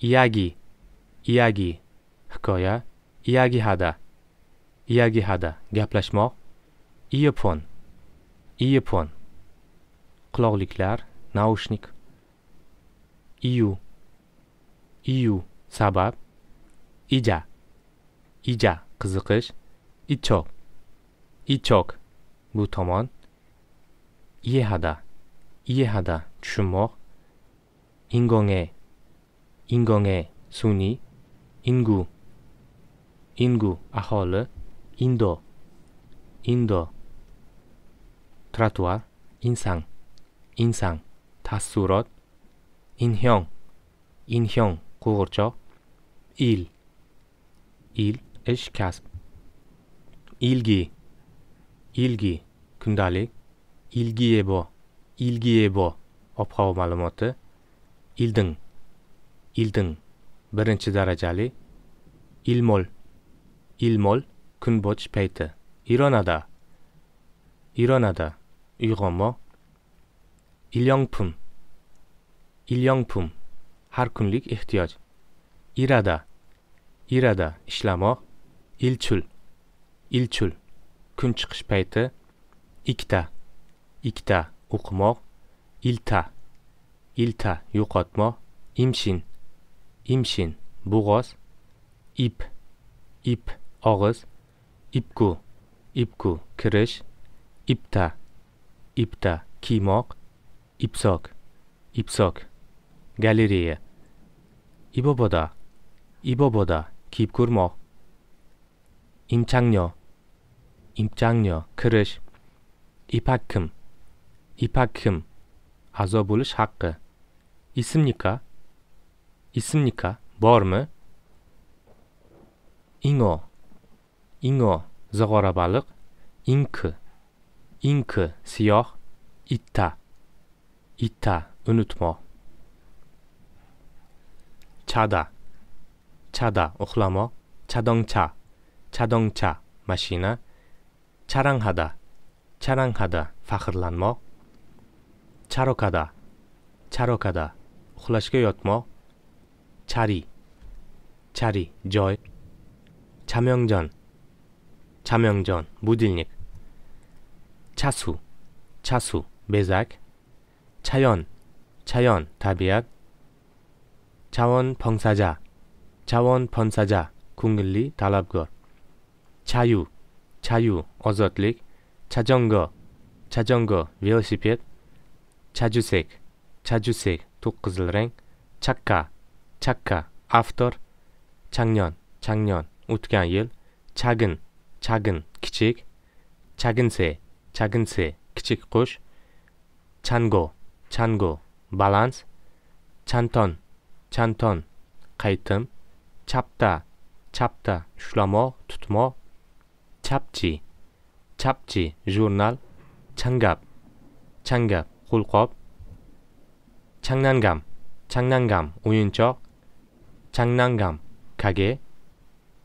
Iyagi, Iyagi hikoya, Iyagi hada, Iyagi hada gaplashmoq, Iyepon, Iyepon quloqliklar, naushnik, Iyu, Iyu sabab, Ija, Ija qiziqish, Ichok, Ichok bu tomon, 이해하다, 이해하다, 주목, 인공의, 인공의 순위, 인구, 인구, 아홀르, 인도, 인도, 트라투아, 인상, 인상, 다수롯, 인형, 인형, 고거적, 일, 일, 에시카스, 일기, 일기, 근달리 ilgiebo ilgiebo ob havo ma'lumoti ilding ilding birinchi darajali ilmol ilmol kun botish payti ironada ironada uyg'onmo ilyongpum ilyongpum har kunlik ehtiyoj irada irada ishlamoq ilchul ilchul kun chiqish payti ikkita ikta o'qimoq ilta ilta yo'qotmoq imshin imshin bo'g'oz ip ip og'iz ipku ipku kirish ipta ipta kiymoq ipsok ipsok galereya iboboda iboboda kiyib ko'rmoq imchangnyo imchangnyo kirish ipakkim ipakim a'zo bo'lish haqqi ismnika ismnika bormi ingo ingo zog'ora baliq inki inki siyoh itta itta unutmoq chada chada uxlamoq chadongcha chadongcha mashina charanghada charanghada faxrlanmoq 자러 가다, 자러 가다, 홀라시게 엿먹, 자리, 자리, 절, 자명전, 자명전, 무딜닉, 차수, 차수, 매작, 자연, 자연, 다비앗, 자원 봉사자, 자원 봉사자, 궁글리, 달랍거, 자유, 자유, 어저틀릭, 자전거, 자전거, в е 시피 с chajusak chajusak to'q qizil rang chakka chakka avtor changyon changyon o'tgan yil chagin chagin kichik chaginse chaginse kichik qush chango chango balans chanton chanton qaytim chapta chapta ushlamoq tutmoq chapchi chapchi jurnal changab changab 홀컵 장난감 장난감 오윤적 장난감 가게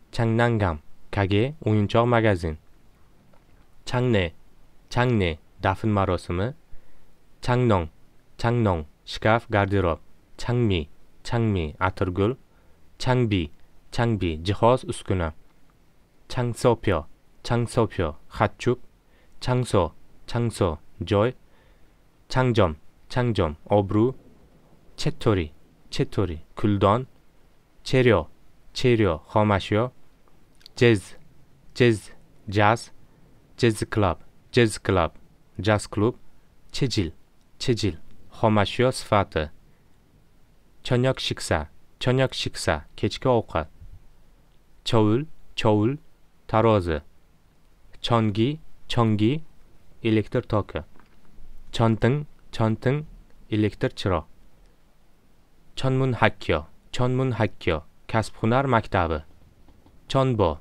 장난감 가게 우윤적 마가진 장내 장내 나쁜 말었음을 장농 장농 시카프 가드롭 장미 장미 아틀굴 장비 장비 지호스 우스쿠나 장소표장소표 하축 장소 장소 조이 창점창점 어브루, 채토리, 채토리, 굴던, 재료, 재료, 허마시오, 재즈, 재즈, 자스, 재즈클럽, 재즈클럽, 자스클럽, 체질, 체질, 허마시오 스파트, 저녁 식사, 저녁 식사, 개치가 오카, 저울, 저울, 다로즈, 전기, 전기, 일렉터 토크. 전등, 전등, elektrchirog. Chonmun hakkyo, chonmun hakkyo, kasb hunar maktabi. Chonbo,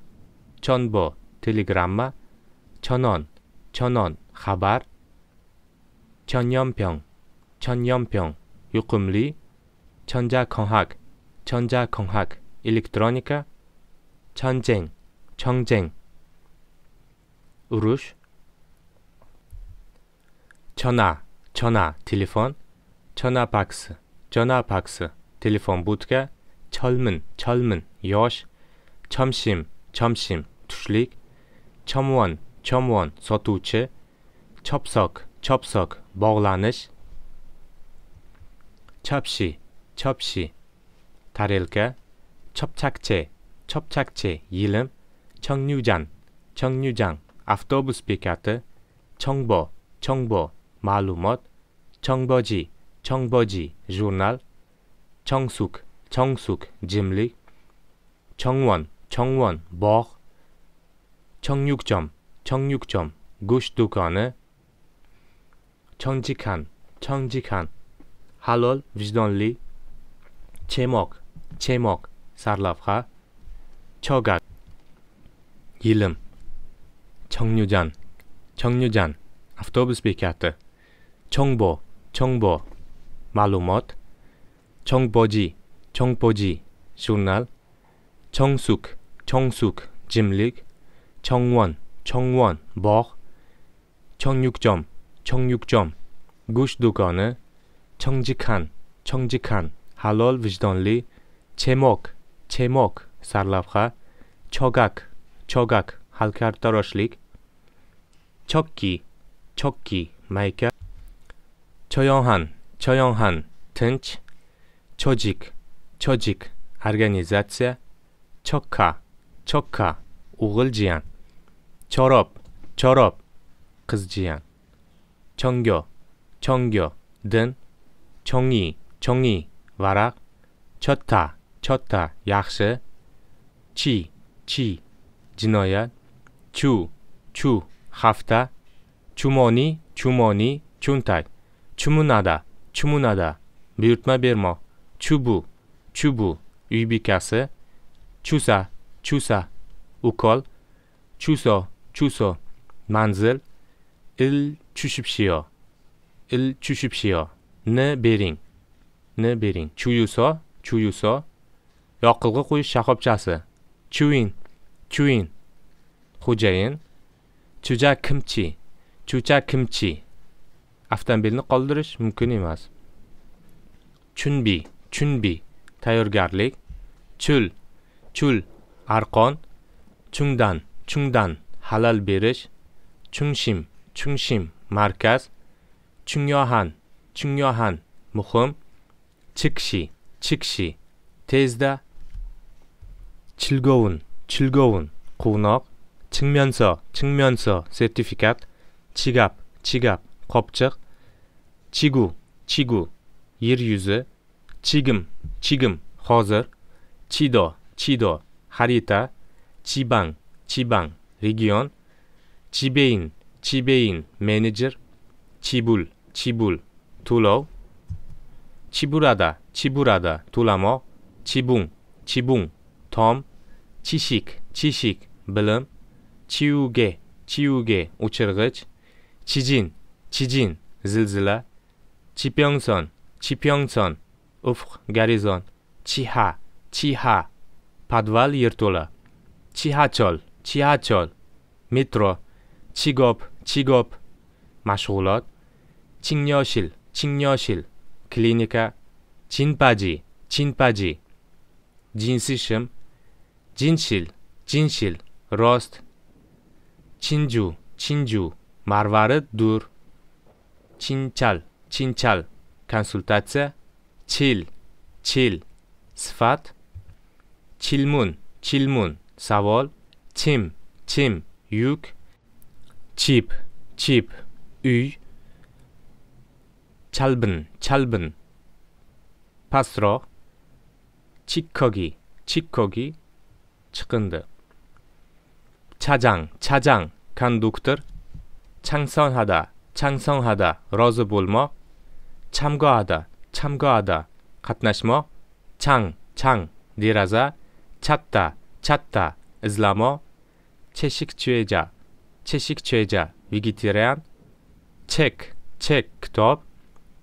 chonbo, telegramma. Chonon, chonon, xabar. Chonyompyong, chonyompyong, yuqumli. Chonja konghak, chonja konghak, elektronika. Chonjeng, chongjeng. Urush, 전화, 전화, 텔레폰, 전화 박스, 전화 박스, 텔레폰 будка, 젊은, 젊은, y o 점심, 점심, 투슬릭첨원첨원 서투치, 첩석, 첩석, 먹라니시, 첩시첩시 다릴까, 첩착체, 첩착체, 이름, 청류장 청류장, 아프토부스 피카트, 정보, 정보, ma'lumot chongboji chongboji jurnal chongsuk chongsuk jimlik chongvon chongvon bog' chongyukchom chongyukchom go'sht do'koni chonjikan chonjikan halol vijdonli chemoq chemoq sarlavha cho'gak yilim chongyujan chongyujan avtobus bekati 정보, 정보, 마루못, 정보지, 정보지, ჟ 날 정숙, 정숙, 짐릭, 정원, 정원, 버, 정육점, 정육점, 구시두건에, 정직한, 정직한, 할롤 위즈던리, 제목, 제목, 살라프가, 저각, 저각, 할카르타러슐릭, 척기, 척기, 마이카, 처형한, 처형한, t e 조직, 조직, 아 р г а н и 척하, 척하, 우글 지한, 졸업, 졸업, 그 지한, 정교, 정교, 든, 정의, 정의, 와락, 좋다, 좋다, 약세, 치, 치, 진어야 주, 주, 하프다, 주머니, 주머니, 준탈 chumunada chumunada buyurtma bermoq chubu chubu uy bekasi chusa chusa ukol chuso chuso manzil il chushibshio il chushibshio ni bering ni bering chuyuso chuyuso yoqilg'i quyish shoxobchasi chuin chuin xo'jayin chuja kimchi chucha kimchi avtomobilni qoldirish mumkin emas chunbi chunbi tayyorgarlik chul chul arqon chungdan chungdan halal berish chungshim chungshim markaz chungyohan chungyohan muhim chikishi chikishi tezda chilgovun chilgovun quvnoq chingmyonso chingmyonso sertifikat chigap chigap kopçak chigu chigu yer yuzi chigim chigim hozir chido chido harita chibang chibang region chibeyin chibeyin menejer chibul chibul to'lov chiburada chiburada to'lamoq chibung chibung tom chishik chishik bilim chiyuge chiyuge o'chirg'ich chijin Chijin, zilzila. Chipyongson, Chipyongson, ufq, gorizon. Chiha, Chiha, podval yerto'la. Chihachol, Chihachol, metro. Chigop, Chigop, mashg'ulot. Chingyoshil, Chingyoshil, klinika. Chinpaji, Chinpaji, jinsiy shim. Jinshil, Jinshil, rost. Chinju, Chinju, marvarid dur. cincal, cincal, consultație, cil, cil, sfat, cilmun, cilmun, savol, tim, tim, yuk, chip, chip, uy, 짧은, 짧은, 파스로, 치커기, 치커기, 측근드, 차장, 차장, 간독들, 창선하다, 찬성하다 러즈 볼머 뭐? 참가하다 참가하다 қатнашмо чанг чанг нераза чатта чатта изламо 채식주의자 채식주의자 위기티레안 책, 책, 그톱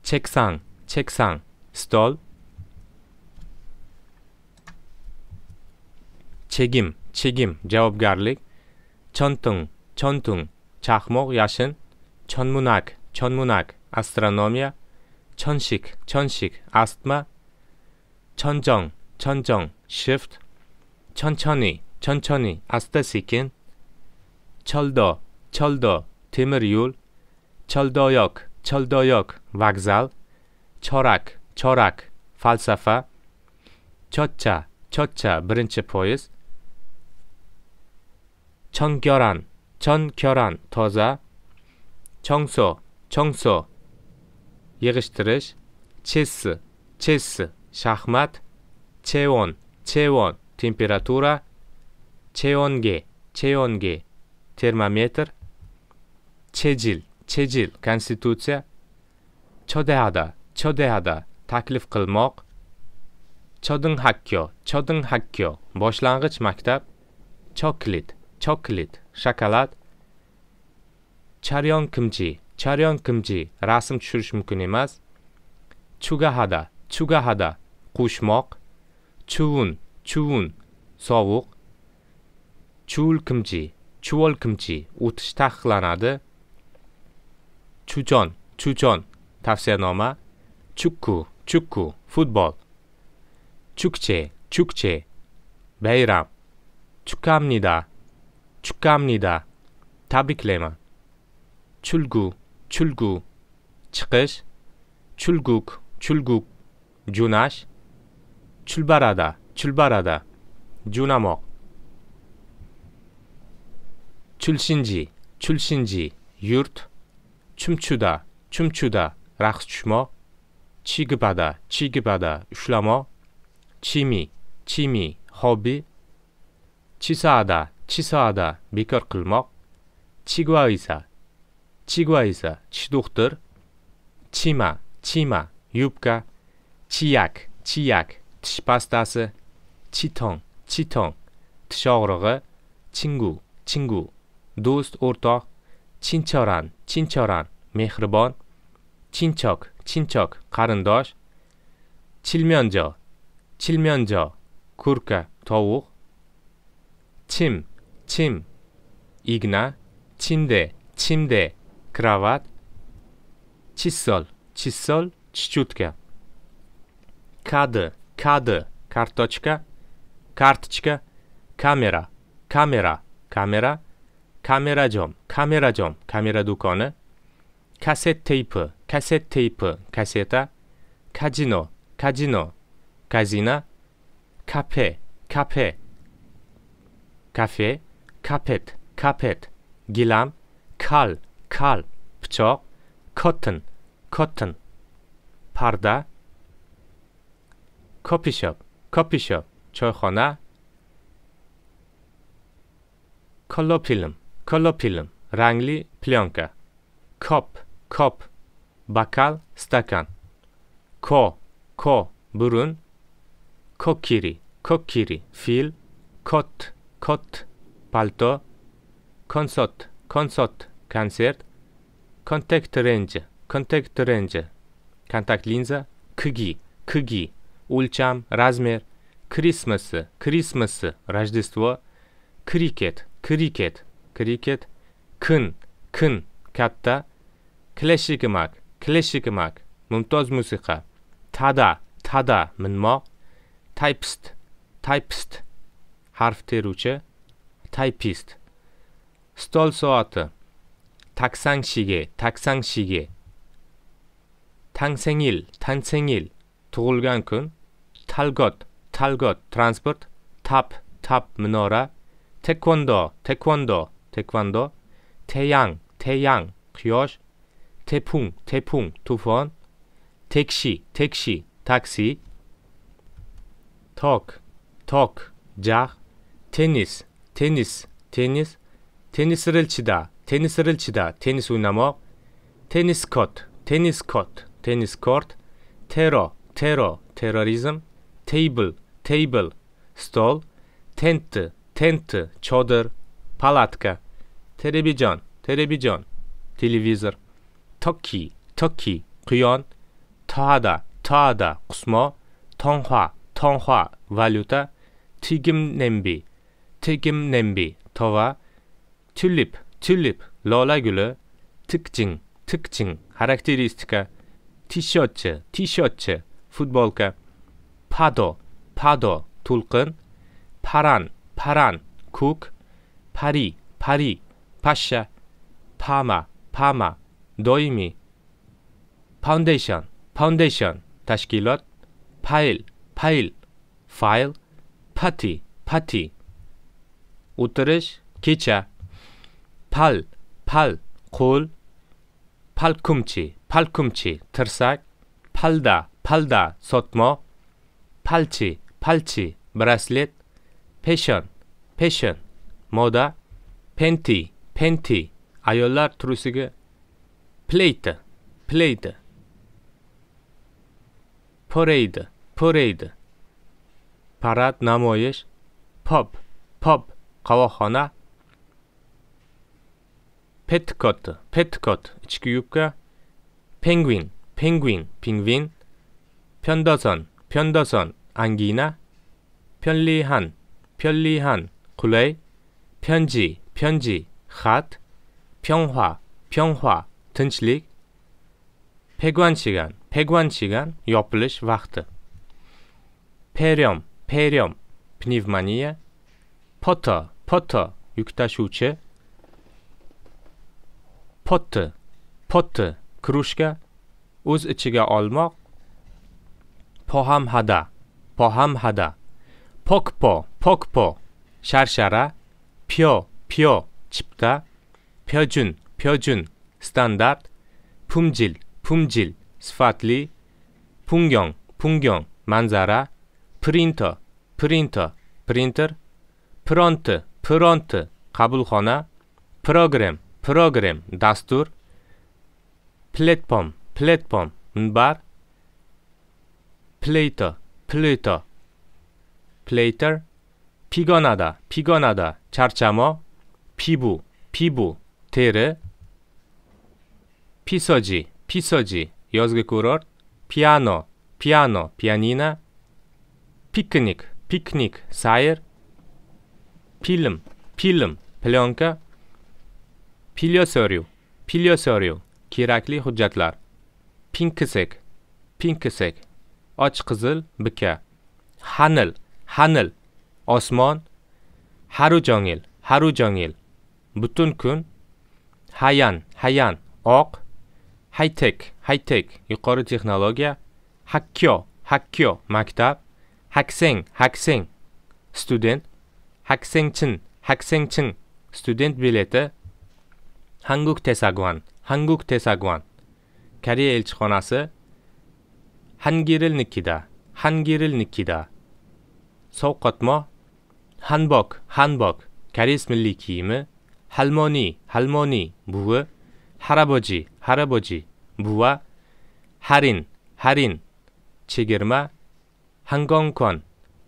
책상, 책상, 스톨 책임, 책임, 제업가릭 전통, 전통, 자흐목, 야신 천문학, 천문학, 아스트라노미아, 천식, 천식, 아스트마, 천정, 천정, shift, 천천히, 천천히, 아스테시킨, 철도, 철도, 디메리울, 철도역, 철도역, 왁살, 철학, 철학, 팔사파, s a f a 첫차, 첫차, 브린치 포이스, 청결한 천결한, 토자, 청소, 청소. yig'ishtirish, chessi, chessi, shaxmat, chevon, chevon, temperatura, cheyonge, cheyonge, termometr, chejil, chejil, konstitutsiya, chodeada, chodeada, taklif qilmoq, chodinhakkyo, chodinhakkyo, boshlang'ich maktab, choklit, choklit, shokolad, 촬영 금지, 촬영 금지, rasm tushirish mumkin emas. Chugahada, chugahada, qo'shmoq. Chuvun, chuvun, sovuq. Chuvul kimchi, chuvol kimchi, o'tish taqiqlanadi. Chuchon, chuchon, tavsiyanoma. Chukku, chukku, futbol. Chukche, chukche, bayram. Chukamnida, chukamnida, tabriklayman. 출구, 출구, ç ı k 출국, 출국, y 나시 출발하다, 출발하다, y 나 n 출신지, 출신지, 유 u r 춤추다, 춤추다, 락스 추머 취급하다, 취급하다, 슐라머 취미, 취미, 허비, 치사하다, 치사하다, 미끌끌먹, 치과의사, 치과 의사, 치독터, 치마, 치마, 유브카, 치약, 치약, tish pastasi, chitong, chitong, tish og'rig'i, chingu, chingu, do'st o'rtoq, chinchoran, chinchoran, mehribon, chinchoq, chinchoq, qarindosh, chilmyonjo, chilmyonjo, kurka, tovuq, chim, chim, igna, chimde, chimde, krawat, cisol, cisol, czciutka. Kady, kady, kartoczka, kartczka, kamera, kamera, kamera, kameradziom, kameradziom, kamera dukony, kaset tape, kaset tape, kaseta, kazino, kazino, kazina, kafe, kafe, kafe, kapet, kapet, gilam, kal, 칼, bıçak, cotton, cotton, parda, 커피 shop, 커피 shop, çayxona, kollo film, kollo film, rangli plyonka, kop, kop, bakal, stakan, ko, ko, burun, kokiri, kokiri, fil, kot, kot, palto, konsot, konsot, konsert kontakt ренджи kontakt ренджи kontakt linza kigi kigi o'lcham razmer krismasi krismasi rojdestvo kriket kriket kriket kun kun katta kleshikmak kleshikmak mumtoz musiqa tada tada minmoq taypist taypist harf teruvchi taypist stol soati 닭상시계, 닭상시계. 탄생일, 탄생일. 두 у 간큰 탈것, 탈것. 트 р 스 н 트 탑, 탑 문어라. 태권도, 태권도, 태권도. 태양, 태양. 퀴어시. 태풍, 태풍. 두번. 택시, 택시. такси. ток, ток. 자. 테니스, 테니스, 테니스. 테니스를 치다. 테니스를 치다, 테니스 우나먹, 테니스 코트, 테니스 코트, 테니스 코트, 테러, 테러, 테러리즘, 테이블, 테이블, 스톨, 텐트, 텐트, чодыр, палатка, телевизион, телевизион, телевизор, токи, токи, quyon, toada, toada, qusmo, tonghua, tonghua, valyuta, tigim nembi, tigim nembi, tova, tulip, 튤립, lola guli 특징 특징 характеристика 티셔츠, tishotchi futbolka 파도, pado to'lqin 파란, paran ko'k 파리, pari pashsha 파마, pama doimiy 파운데이션, foundation tashkilot 파일, 파일, 파일, 파티, 파티, o'tirish kecha 팔, 팔, 골, 팔꿈치, 팔꿈치, 털싹, 팔다, 팔다, sotmoq 팔찌, 팔찌, braslet 패션, 패션, 모다, 팬티, 팬티, ayollar trusiga 플레이트, 플레이트, 퍼레이드, 퍼레이드, parad namoyish pop pop qovoqxona 페트커트, 페트커트, 지구육가, 펭귄, 펭귄, 빙빈 편더선, 편더선, 안기나, 편리한, 편리한, 글레이, 편지, 편지, 하트, 평화, 평화, 튼칠릭, 폐관시간, 폐관시간, 요플리시 와트, 폐렴, 폐렴, p 니브마니아 퍼터, 퍼터, 유육타슈체 poti poti krujka o'z ichiga olmoq pohamhada pohamhada pokpo pokpo sharshara pyo pyo chipta pyojun pyojun standart pumjil pumjil sifatli pungyong pungyong manzara printer printer printer pronti pronti qabulxona program program dastur platform platform minbar plato plato plater pigonada pigonada charchamo pibu pibu tere pisoji pisoji yozgi piano piano pianina piknik piknik sayr film film plyonka Pilyosoriu. Pilyosoriu. Kerakli hujjatlar. Pinkisek. Pinkisek. Och qizil bika. Hanil. Hanil. Osmon. Harujongil. Harujongil. Butun kun. Hayan. Hayan. Oq. Haytek. Haytek. Yuqori texnologiya. Hakkyo. Hakkyo. Maktab. Hakseng. Hakseng. Student. Hakseng chin. Hakseng chin. Student bileti. 한국 대사관, 한국 대사관. 캐리 엘치코나스 한기를 느끼다, 한기를 느끼다. 속것모 한복, 한복. 가리스밀리 키임 할머니, 할머니, 무엇 할아버지, 할아버지, 무와 할인, 할인, 치기르마, 항공권,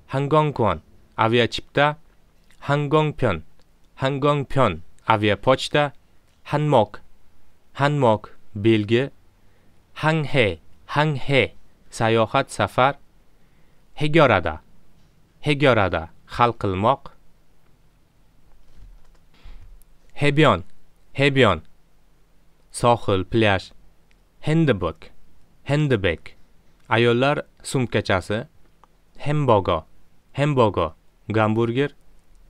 항공권, 아비아 칩다, 항공편, 항공편, 아비아 포치다, hanmok hanmok belgi hanghe hanghe sayohat safar hegorada hegorada hal qilmoq hebyon hebyon sohil plyaj hindibok hindibek ayollar sumkachasi hembogo hembogo gamburger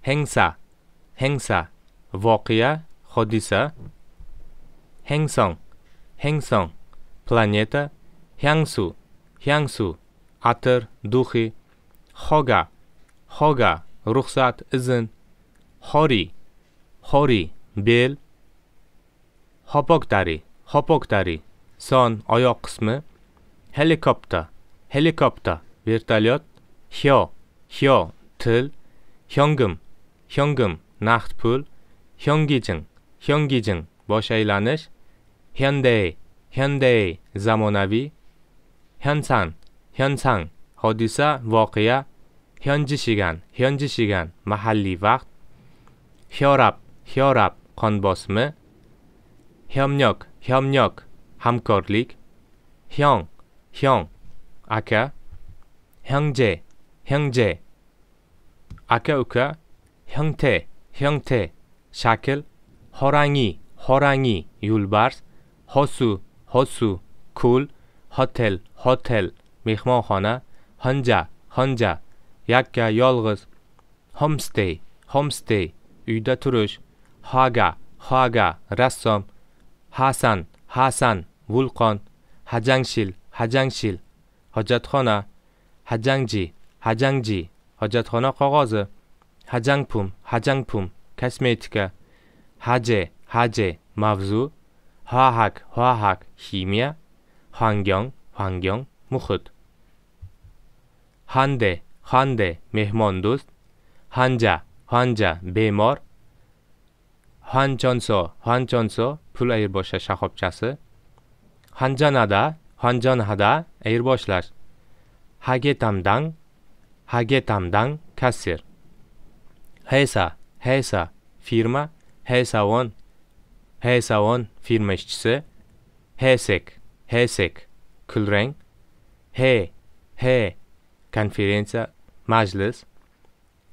hengsa hengsa voqea hodisa hengsong hengsong planeta Hyangsu, Hyangsu, atir, duhi, hoga, hoga, ruxsat, izn, hori, hori, bel, hopoktari, hopoktari, son, oyoq qismi, helikopter, helikopter, vertolyot, hyo, hyo, til, hyongim, hyongim, naqd pul, hyongijin. 현기증, 머샤일라넷, 현대, 현대, 자모나비, 현상, 현상, 허디사, 워크야, 현지 시간, 현지 시간, 마할리 왁, 혈압, 혈압, 컨버스메, 협력, 협력, 함거릭, 형, 형, 아까, 형제, 형제, 아까 우카, 형태, 형태, 샤클, 호랑이, horangi یولبرز هاسو, هاسو, کول هتل, هتل, میخمانخانه هنجا, هنجا, یکه یالغز homestay, homestay, uyda turish, haga, haga, rassom, hasan, hasan, vulqon, hajangshil, hajangshil, hojatxona, hajangji, hajangji, hojatxona qog'ozi, hajangpum, hajangpum, kosmetika, 하재, 하재, مبزو 화학, 화학, 힘이야 환경, 환경, مخد هنده هنده مهمان دوست هنجه هنجه بیمار هنجانسا هنجانسا پول ایر باشه شخابچسی هنجان هده هنجان هده ایر باشلش هگه تمدن هگه تمدن کسیر هیسا هیسا فیرما hesavon hesavon firma ishchisi hesek hesek kulrang he he konferansa, majlis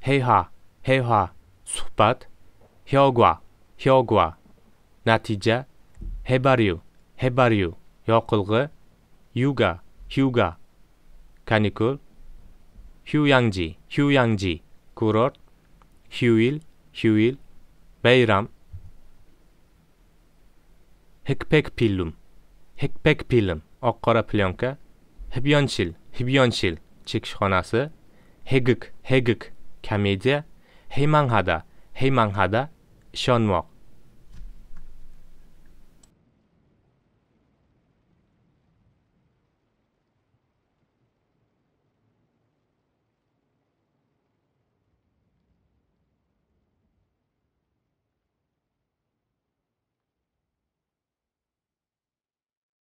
heyha heyha suhbat hyogwa hyogwa natija hebaryu hebaryu yoqilg'i yuga hyuga kanikul hyuyangji hyuyangji kurort hyuil hyuil Bayram Hikpek pillum Hikpek pilim oq qora plyonka Hibyonchil Hibyonchil chekishxonasi Hegik Hegik komediya Heymanghada Heymanghada ishonmoq